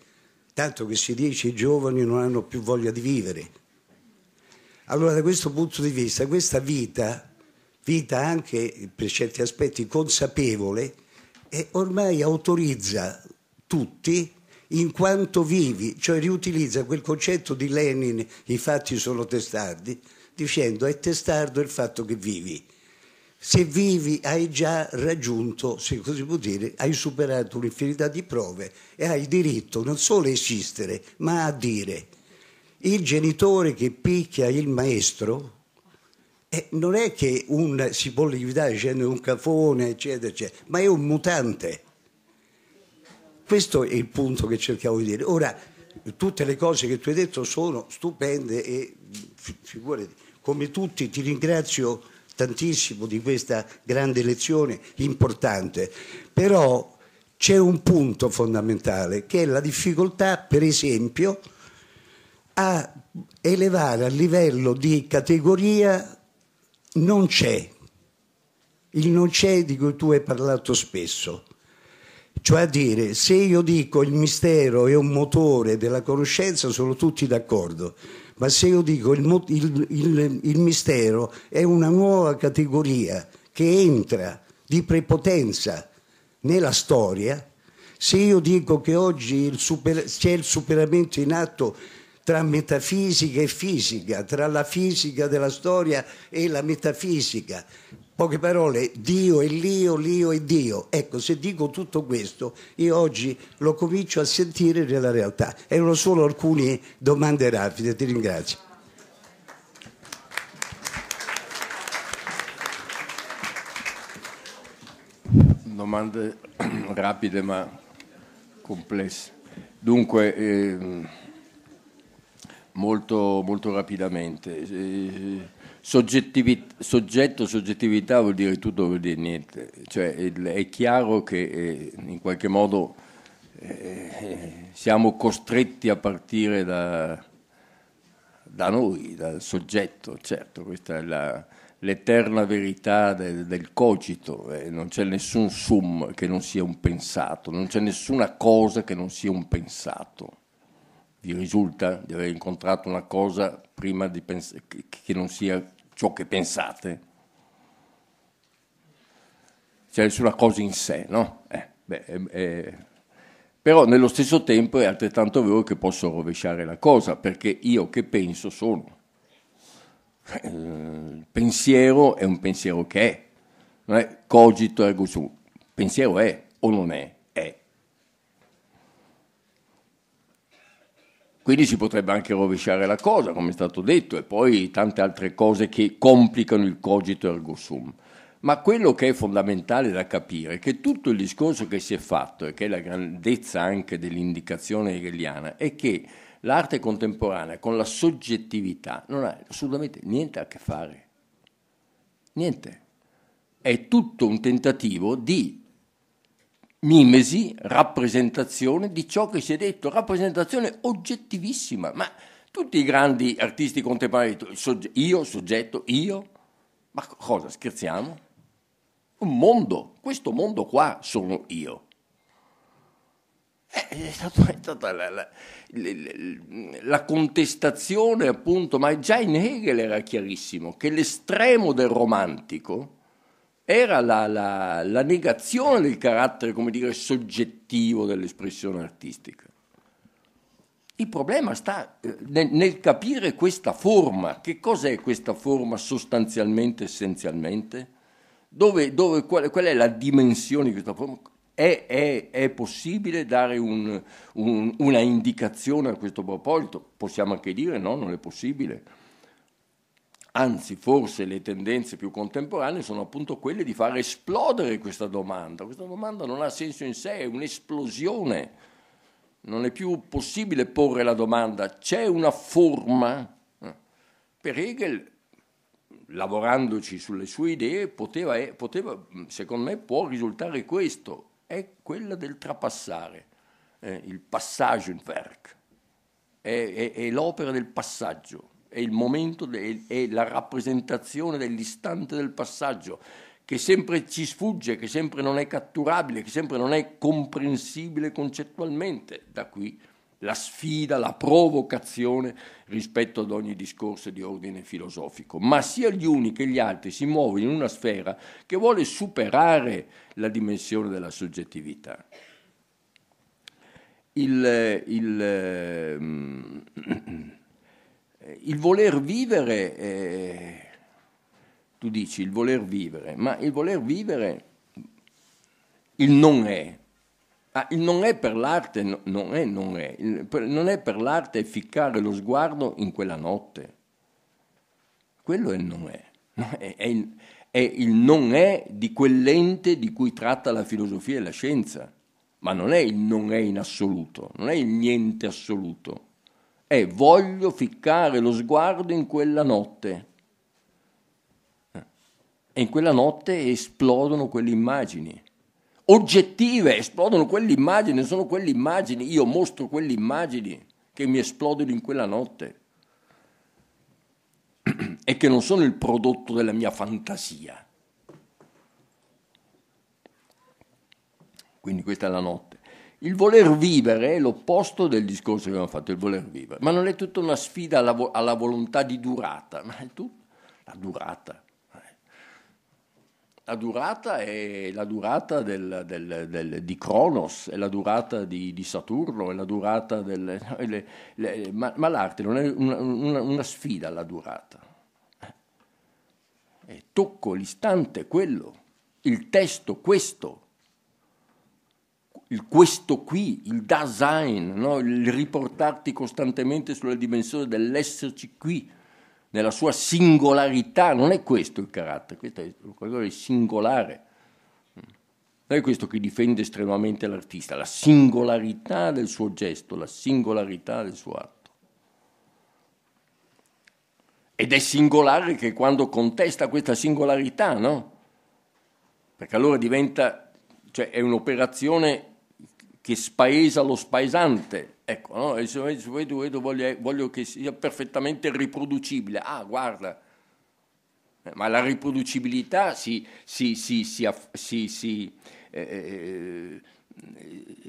tanto che si dice i giovani non hanno più voglia di vivere. Allora da questo punto di vista questa vita, vita anche per certi aspetti consapevole, ormai autorizza tutti in quanto vivi, cioè riutilizza quel concetto di Lenin, i fatti sono testardi, dicendo è testardo il fatto che vivi. Se vivi hai già raggiunto, se così può dire, hai superato un'infinità di prove e hai il diritto non solo a esistere, ma a dire. Il genitore che picchia il maestro eh, non è che un, si può liquidare dicendo un cafone, eccetera, eccetera, ma è un mutante questo è il punto che cerchiamo di dire. Ora, tutte le cose che tu hai detto sono stupende e figurati, come tutti ti ringrazio tantissimo di questa grande lezione importante, però c'è un punto fondamentale che è la difficoltà, per esempio, a elevare a livello di categoria non c'è. Il non c'è di cui tu hai parlato spesso. Cioè a dire, se io dico il mistero è un motore della conoscenza, sono tutti d'accordo, ma se io dico il, il, il, il mistero è una nuova categoria che entra di prepotenza nella storia, se io dico che oggi super, c'è il superamento in atto tra metafisica e fisica, tra la fisica della storia e la metafisica, Poche parole, Dio è l'io, l'io è Dio. Ecco, se dico tutto questo, io oggi lo comincio a sentire nella realtà. Erano solo alcune domande rapide, ti ringrazio. Domande rapide ma complesse. Dunque, eh, molto, molto rapidamente. Eh, Soggettività, soggetto, soggettività vuol dire tutto, vuol dire niente. Cioè, è chiaro che eh, in qualche modo eh, siamo costretti a partire da, da, noi, dal soggetto, certo, questa è la, l'eterna verità del, del cogito, eh, non c'è nessun sum che non sia un pensato, non c'è nessuna cosa che non sia un pensato. Vi risulta di aver incontrato una cosa prima di pens- che non sia ciò che pensate. Cioè sulla cosa in sé, no? Eh, beh, eh, eh, però nello stesso tempo è altrettanto vero che posso rovesciare la cosa, perché io che penso sono. Eh, il pensiero è un pensiero che è, non è cogito ergo sum. Pensiero è o non è. Quindi si potrebbe anche rovesciare la cosa, come è stato detto, e poi tante altre cose che complicano il cogito ergo sum. Ma quello che è fondamentale da capire è che tutto il discorso che si è fatto, e che è la grandezza anche dell'indicazione hegeliana, è che l'arte contemporanea con la soggettività non ha assolutamente niente a che fare. Niente. È tutto un tentativo di mimesi, rappresentazione di ciò che si è detto, rappresentazione oggettivissima, ma tutti i grandi artisti contemporanei, io, soggetto, io, ma cosa scherziamo? Un mondo, questo mondo qua sono io. Eh, è stata, è stata la, la, la, la, contestazione appunto, ma già in Hegel era chiarissimo che l'estremo del romantico, era la, la, la negazione del carattere, come dire, soggettivo dell'espressione artistica. Il problema sta eh, nel, nel, capire questa forma. Che cos'è questa forma sostanzialmente, essenzialmente? Dove, dove, qual, qual, è la dimensione di questa forma? È, è, è possibile dare un, un, una indicazione a questo proposito? Possiamo anche dire no, non è possibile anzi forse le tendenze più contemporanee sono appunto quelle di far esplodere questa domanda. Questa domanda non ha senso in sé, è un'esplosione. Non è più possibile porre la domanda, c'è una forma? Eh. Per Hegel, lavorandoci sulle sue idee, poteva, poteva, secondo me può risultare questo, è quella del trapassare, eh, il passaggio in Werk, è, è, è l'opera del passaggio è il momento, è la rappresentazione dell'istante del passaggio che sempre ci sfugge, che sempre non è catturabile, che sempre non è comprensibile concettualmente. Da qui la sfida, la provocazione rispetto ad ogni discorso di ordine filosofico. Ma sia gli uni che gli altri si muovono in una sfera che vuole superare la dimensione della soggettività. Il, il, ehm, Eh, il voler vivere, eh, tu dici il voler vivere, ma il voler vivere, il non è. Ah, il non è per l'arte, no, non è, non è. Il, per, non è per l'arte ficcare lo sguardo in quella notte. Quello è il non è. È, è, il, è il non è di quell'ente di cui tratta la filosofia e la scienza, ma non è il non è in assoluto, non è il niente assoluto è voglio ficcare lo sguardo in quella notte. Eh. E in quella notte esplodono quelle immagini. Oggettive, esplodono quelle immagini, sono quelle immagini, io mostro quelle immagini che mi esplodono in quella notte e che non sono il prodotto della mia fantasia. Quindi questa è la notte il voler vivere è l'opposto del discorso che abbiamo fatto, il voler vivere, ma non è tutta una sfida alla, vo- alla volontà di durata, ma è tutta la durata. Eh. La durata è la durata del, del, del, di Cronos, è la durata di, di Saturno, è la durata del... Le, le, ma, ma, l'arte non è una, una, una sfida alla durata. E eh. tocco l'istante quello, il testo questo, il questo qui, il Dasein, no? il riportarti costantemente sulla dimensione dell'esserci qui, nella sua singolarità, non è questo il carattere, questo è qualcosa di singolare. Mm. Non è questo che difende estremamente l'artista, la singolarità del suo gesto, la singolarità del suo atto. Ed è singolare che quando contesta questa singolarità, no? Perché allora diventa, cioè è un'operazione che spaesa lo spaesante. Ecco, no? E se vedo, vedo, voglio, voglio che sia perfettamente riproducibile. Ah, guarda, eh, ma la riproducibilità si, si, si, eh, eh,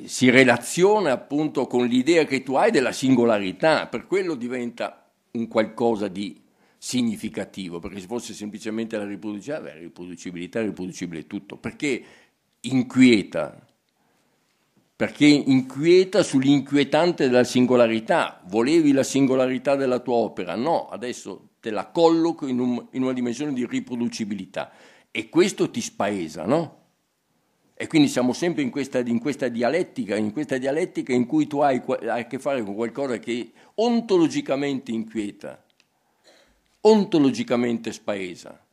si, relaziona appunto con l'idea che tu hai della singolarità, per quello diventa un qualcosa di significativo, perché se fosse semplicemente la riproducibilità, beh, riproducibilità, riproducibile tutto, perché inquieta perché inquieta sull'inquietante della singolarità. Volevi la singolarità della tua opera? No, adesso te la colloco in, un, in una dimensione di riproducibilità. E questo ti spaesa, no? E quindi siamo sempre in questa, in questa, dialettica, in questa dialettica in cui tu hai, a che fare con qualcosa che ontologicamente inquieta, ontologicamente spaesa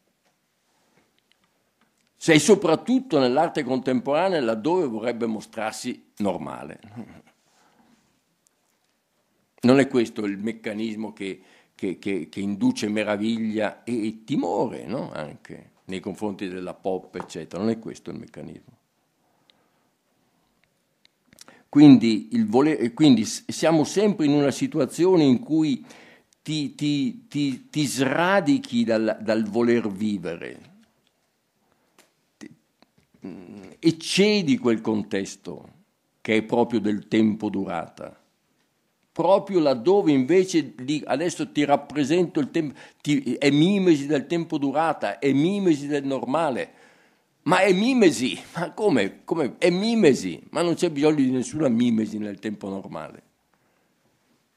sei cioè, soprattutto nell'arte contemporanea laddove vorrebbe mostrarsi normale. Non è questo il meccanismo che, che, che, che induce meraviglia e, e timore no? anche nei confronti della pop, eccetera. Non è questo il meccanismo. Quindi, voler, quindi, siamo sempre in una situazione in cui ti, ti, ti, ti sradichi dal, dal voler vivere, eccedi quel contesto che è proprio del tempo durata. Proprio laddove invece di, adesso ti rappresento il tempo, ti, è mimesi del tempo durata, è mimesi del normale. Ma è mimesi, ma come? come? È mimesi, ma non c'è bisogno di nessuna mimesi nel tempo normale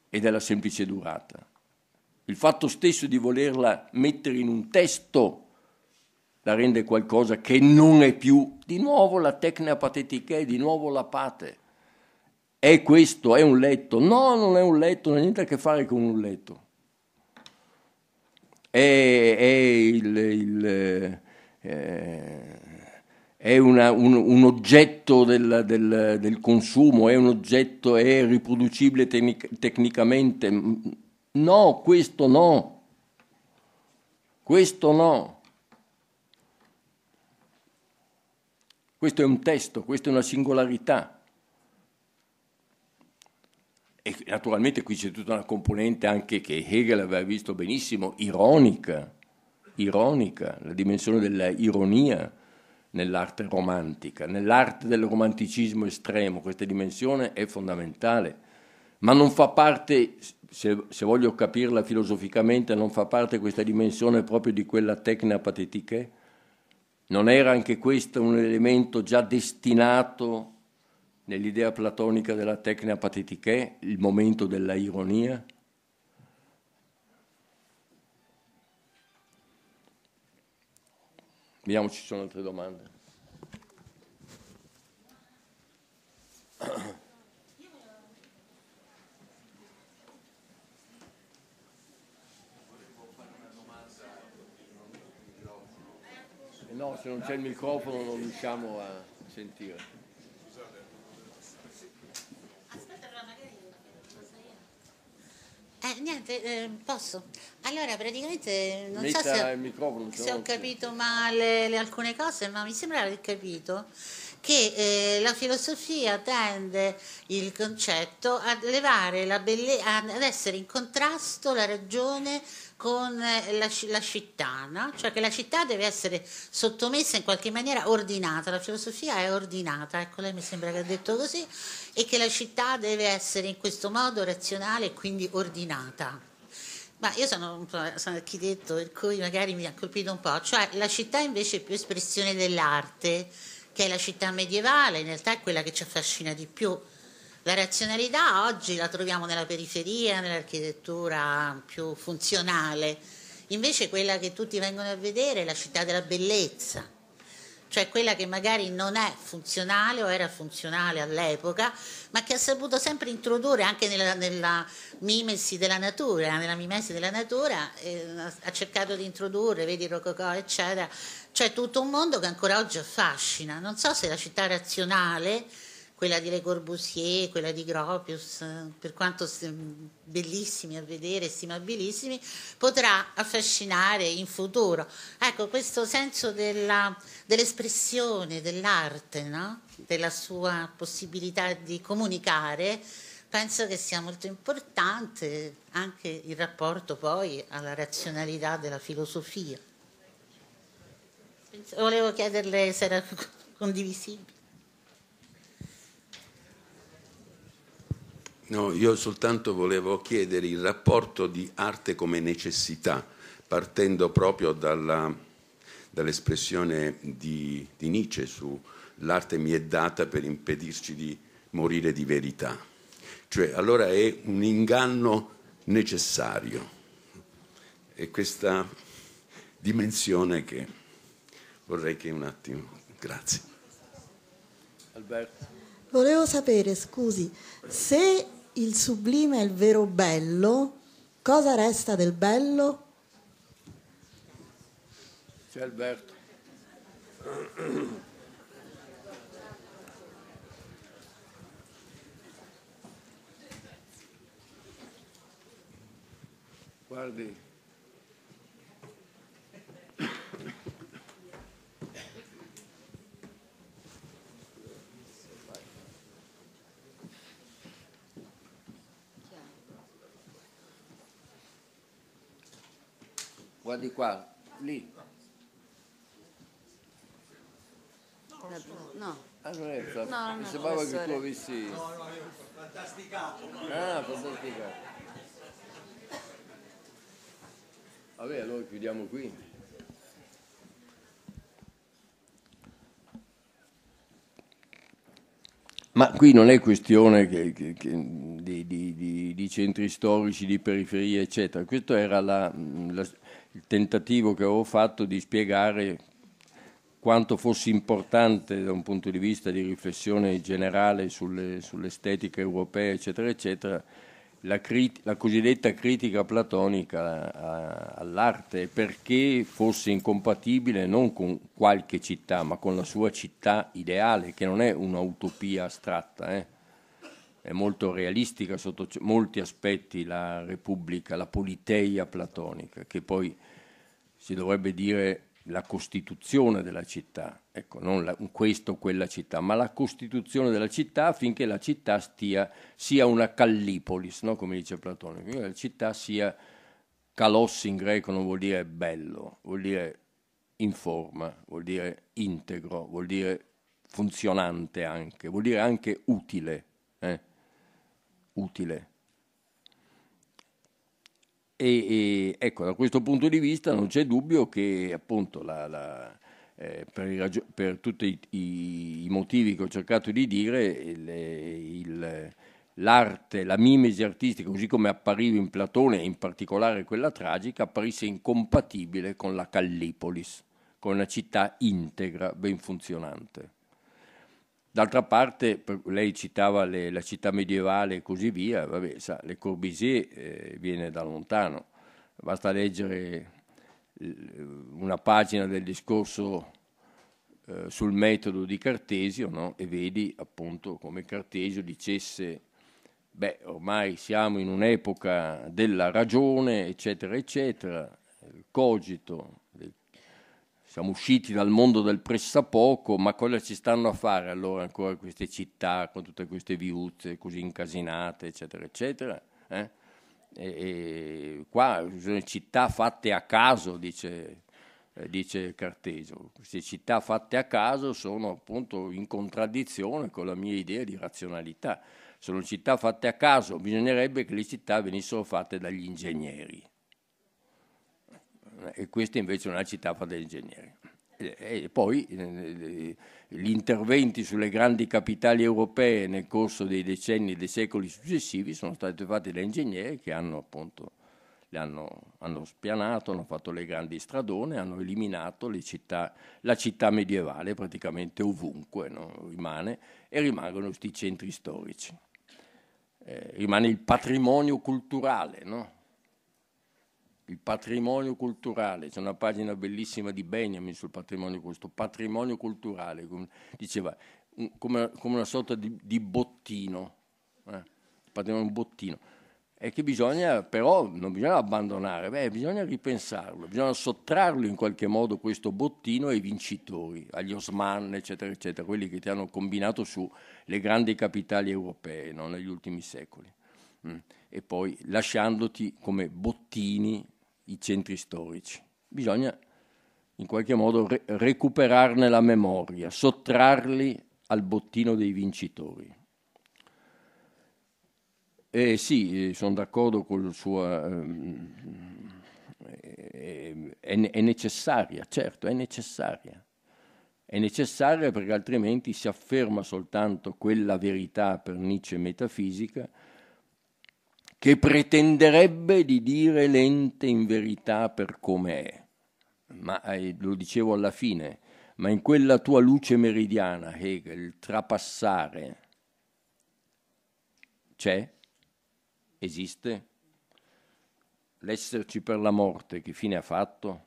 e della semplice durata. Il fatto stesso di volerla mettere in un testo la rende qualcosa che non è più. Di nuovo la tecnea patetica, di nuovo la pate. È questo, è un letto. No, non è un letto, non ha niente a che fare con un letto. È, è, il, il, eh, è una, un, un, oggetto del, del, del, consumo, è un oggetto, è riproducibile tecnic, tecnicamente. No, questo no. Questo no. Questo è un testo, questa è una singolarità. E naturalmente qui c'è tutta una componente anche che Hegel aveva visto benissimo, ironica, ironica, la dimensione dell'ironia nell'arte romantica, nell'arte del romanticismo estremo, questa dimensione è fondamentale, ma non fa parte, se, se voglio capirla filosoficamente, non fa parte questa dimensione proprio di quella tecnica patetica. Non era anche questo un elemento già destinato nell'idea platonica della tecnia patetiche, il momento della ironia? Vediamo ci sono altre domande. No, se non c'è il microfono non riusciamo a sentire. Aspetta, Eh, niente, eh, posso. Allora, praticamente non Metta so se, se ho capito male le, alcune cose, ma mi sembra di aver capito che eh, la filosofia tende il concetto a levare la bellezza, ad essere in contrasto la ragione con eh, la, la, città, no? cioè che la città deve essere sottomessa in qualche maniera ordinata, la filosofia è ordinata, ecco lei mi sembra che ha detto così, e che la città deve essere in questo modo razionale e quindi ordinata. Ma io sono, sono architetto, per cui magari mi ha colpito un po', cioè la città invece è più espressione dell'arte, che è la città medievale, in realtà è quella che ci affascina di più la razionalità oggi la troviamo nella periferia, nell'architettura più funzionale, invece quella che tutti vengono a vedere è la città della bellezza, cioè quella che magari non è funzionale o era funzionale all'epoca, ma che ha saputo sempre introdurre anche nella, nella mimesi della natura, nella mimesi della natura, eh, ha cercato di introdurre, vedi Rococò, eccetera, cioè tutto un mondo che ancora oggi affascina. Non so se la città razionale quella di Le Corbusier, quella di Gropius, per quanto mm, bellissimi a vedere, stimabilissimi, potrà affascinare in futuro. Ecco, questo senso della, dell'espressione, dell'arte, no? della sua possibilità di comunicare, penso che sia molto importante anche il rapporto poi alla razionalità della filosofia. Volevo chiederle se era condivisibile. No, io soltanto volevo chiedere il rapporto di arte come necessità, partendo proprio dalla, dall'espressione di, di Nietzsche su l'arte mi è data per impedirci di morire di verità. Cioè, allora è un inganno necessario. È questa dimensione che vorrei che un attimo... Grazie. Alberto. Volevo sapere, scusi, se il sublime è il vero bello, cosa resta del bello? C'è Alberto. Guardi. Guardi qua, lì. No. Ah, non è stato. No, Mi sembrava che tu avessi. No, no, io fantasticato. Ah, fantasticato. Vabbè, allora chiudiamo qui. Ma qui non è questione che, che, che, di, di, di, centri storici, di periferie, eccetera. Questa era la, la il tentativo che avevo fatto di spiegare quanto fosse importante da un punto di vista di riflessione generale sulle, sull'estetica europea, eccetera, eccetera, la, crit- la cosiddetta critica platonica a- eh, all'arte, perché fosse incompatibile non con qualche città, ma con la sua città ideale, che non è un'utopia astratta. Eh è molto realistica sotto molti aspetti la Repubblica, la politeia platonica, che poi si dovrebbe dire la costituzione della città, ecco, non la, questo o quella città, ma la costituzione della città affinché la città stia, sia una callipolis, no? come dice Platone, affinché la città sia calos in greco non vuol dire bello, vuol dire in forma, vuol dire integro, vuol dire funzionante anche, vuol dire anche utile. Eh? utile. E, e, ecco, da questo punto di vista non c'è dubbio che appunto la, la, eh, per, raggi- per, tutti i, i, motivi che ho cercato di dire, il, il, l'arte, la mimesi artistica, così come appariva in Platone, e in particolare quella tragica, apparisse incompatibile con la Callipolis, con una città integra, ben funzionante. D'altra parte, lei citava le, la città medievale e così via, vabbè, sa, le Corbusier eh, viene da lontano, basta leggere eh, una pagina del discorso eh, sul metodo di Cartesio no? e vedi appunto come Cartesio dicesse beh ormai siamo in un'epoca della ragione eccetera eccetera, il cogito siamo usciti dal mondo del pressapoco, ma cosa ci stanno a fare allora ancora queste città con tutte queste viuzze così incasinate, eccetera, eccetera? Eh? E, e qua sono città fatte a caso, dice, eh, dice Cartesio. Queste città fatte a caso sono appunto in contraddizione con la mia idea di razionalità. Sono città fatte a caso, bisognerebbe che le città venissero fatte dagli ingegneri e questa invece è una città fatta di ingegneri. E poi eh, eh, gli interventi sulle grandi capitali europee nel corso dei decenni e dei secoli successivi sono stati fatti da ingegneri che hanno appunto hanno, hanno, spianato, hanno fatto le grandi stradone, hanno eliminato città, la città medievale praticamente ovunque, no? rimane, e rimangono questi centri storici. Eh, rimane il patrimonio culturale, no? il patrimonio culturale, c'è una pagina bellissima di Benjamin sul patrimonio, questo patrimonio culturale, come, diceva, un, come, come, una sorta di, di bottino, eh, patrimonio bottino, e che bisogna però, non bisogna abbandonare, beh, bisogna ripensarlo, bisogna sottrarlo in qualche modo questo bottino ai vincitori, agli Osman, eccetera, eccetera, quelli che ti hanno combinato su le grandi capitali europee no, negli ultimi secoli. Mm. E poi lasciandoti come bottini i centri storici. Bisogna in qualche modo re- recuperarne la memoria, sottrarli al bottino dei vincitori. Eh, sì, sono d'accordo con il suo... Ehm, è, è necessaria, certo, è necessaria. È necessaria perché altrimenti si afferma soltanto quella verità per Nietzsche metafisica che pretenderebbe di dire l'ente in verità per come è. Ma eh, lo dicevo alla fine, ma in quella tua luce meridiana, Hegel, trapassare c'è? Esiste? L'esserci per la morte, che fine ha fatto?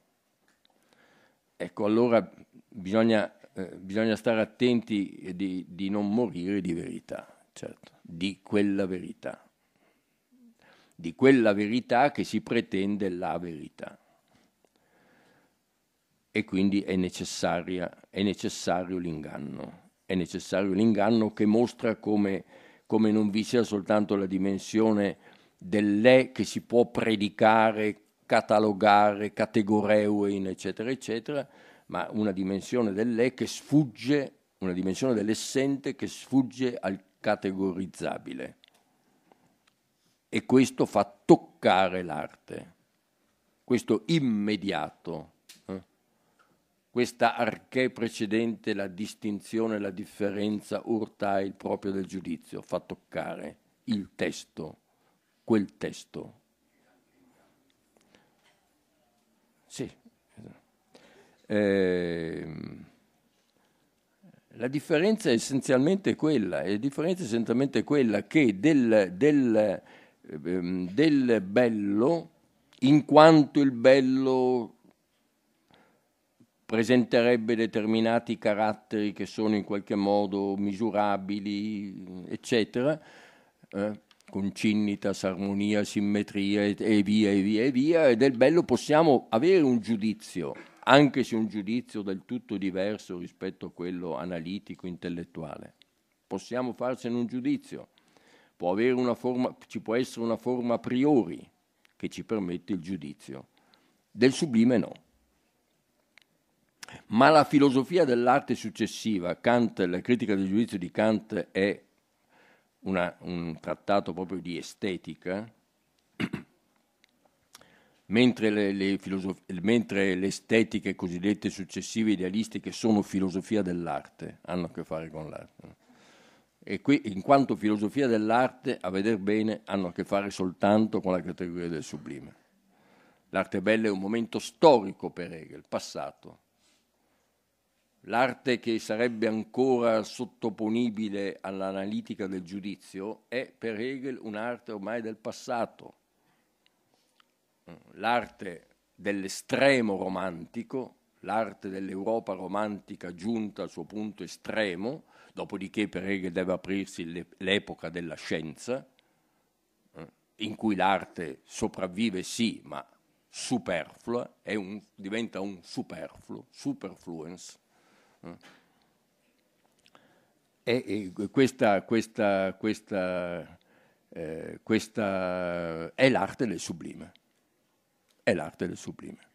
Ecco, allora bisogna, eh, bisogna stare attenti di, di non morire di verità, certo, di quella verità di quella verità che si pretende la verità. E quindi è, è necessario l'inganno. È necessario l'inganno che mostra come, come non vi sia soltanto la dimensione dell'è che si può predicare, catalogare, categoreuen, eccetera, eccetera, ma una dimensione dell'è che sfugge, una dimensione dell'essente che sfugge al categorizzabile e questo fa toccare l'arte, questo immediato, eh. questa archè precedente, la distinzione, la differenza urta il proprio del giudizio, fa toccare il testo, quel testo. Sì. Eh, la differenza è essenzialmente quella, la differenza è essenzialmente quella che del, del Ehm, del bello in quanto il bello presenterebbe determinati caratteri che sono in qualche modo misurabili, eccetera, eh, concinitas, armonia, simmetria e via e via e via, e del bello possiamo avere un giudizio, anche se un giudizio del tutto diverso rispetto a quello analitico, intellettuale. Possiamo farsene un giudizio può, forma, ci può essere una forma a priori che ci permette il giudizio, del sublime no. Ma la filosofia dell'arte successiva, Kant, la critica del giudizio di Kant è una, un trattato proprio di estetica, mentre le, le, filosof- mentre le estetiche cosiddette successive idealistiche sono filosofia dell'arte, hanno a che fare con l'arte e qui in quanto filosofia dell'arte, a veder bene, hanno a che fare soltanto con la categoria del sublime. L'arte bella è un momento storico per Hegel, passato. L'arte che sarebbe ancora sottoponibile all'analitica del giudizio è per Hegel un'arte ormai del passato. L'arte dell'estremo romantico, l'arte dell'Europa romantica giunta al suo punto estremo, Dopodiché Perege deve aprirsi l'epoca della scienza, eh, in cui l'arte sopravvive sì, ma superflua, un, diventa un superfluo, superfluence. Eh. E, e questa, questa, questa, eh, questa è l'arte del sublime. È l'arte del sublime.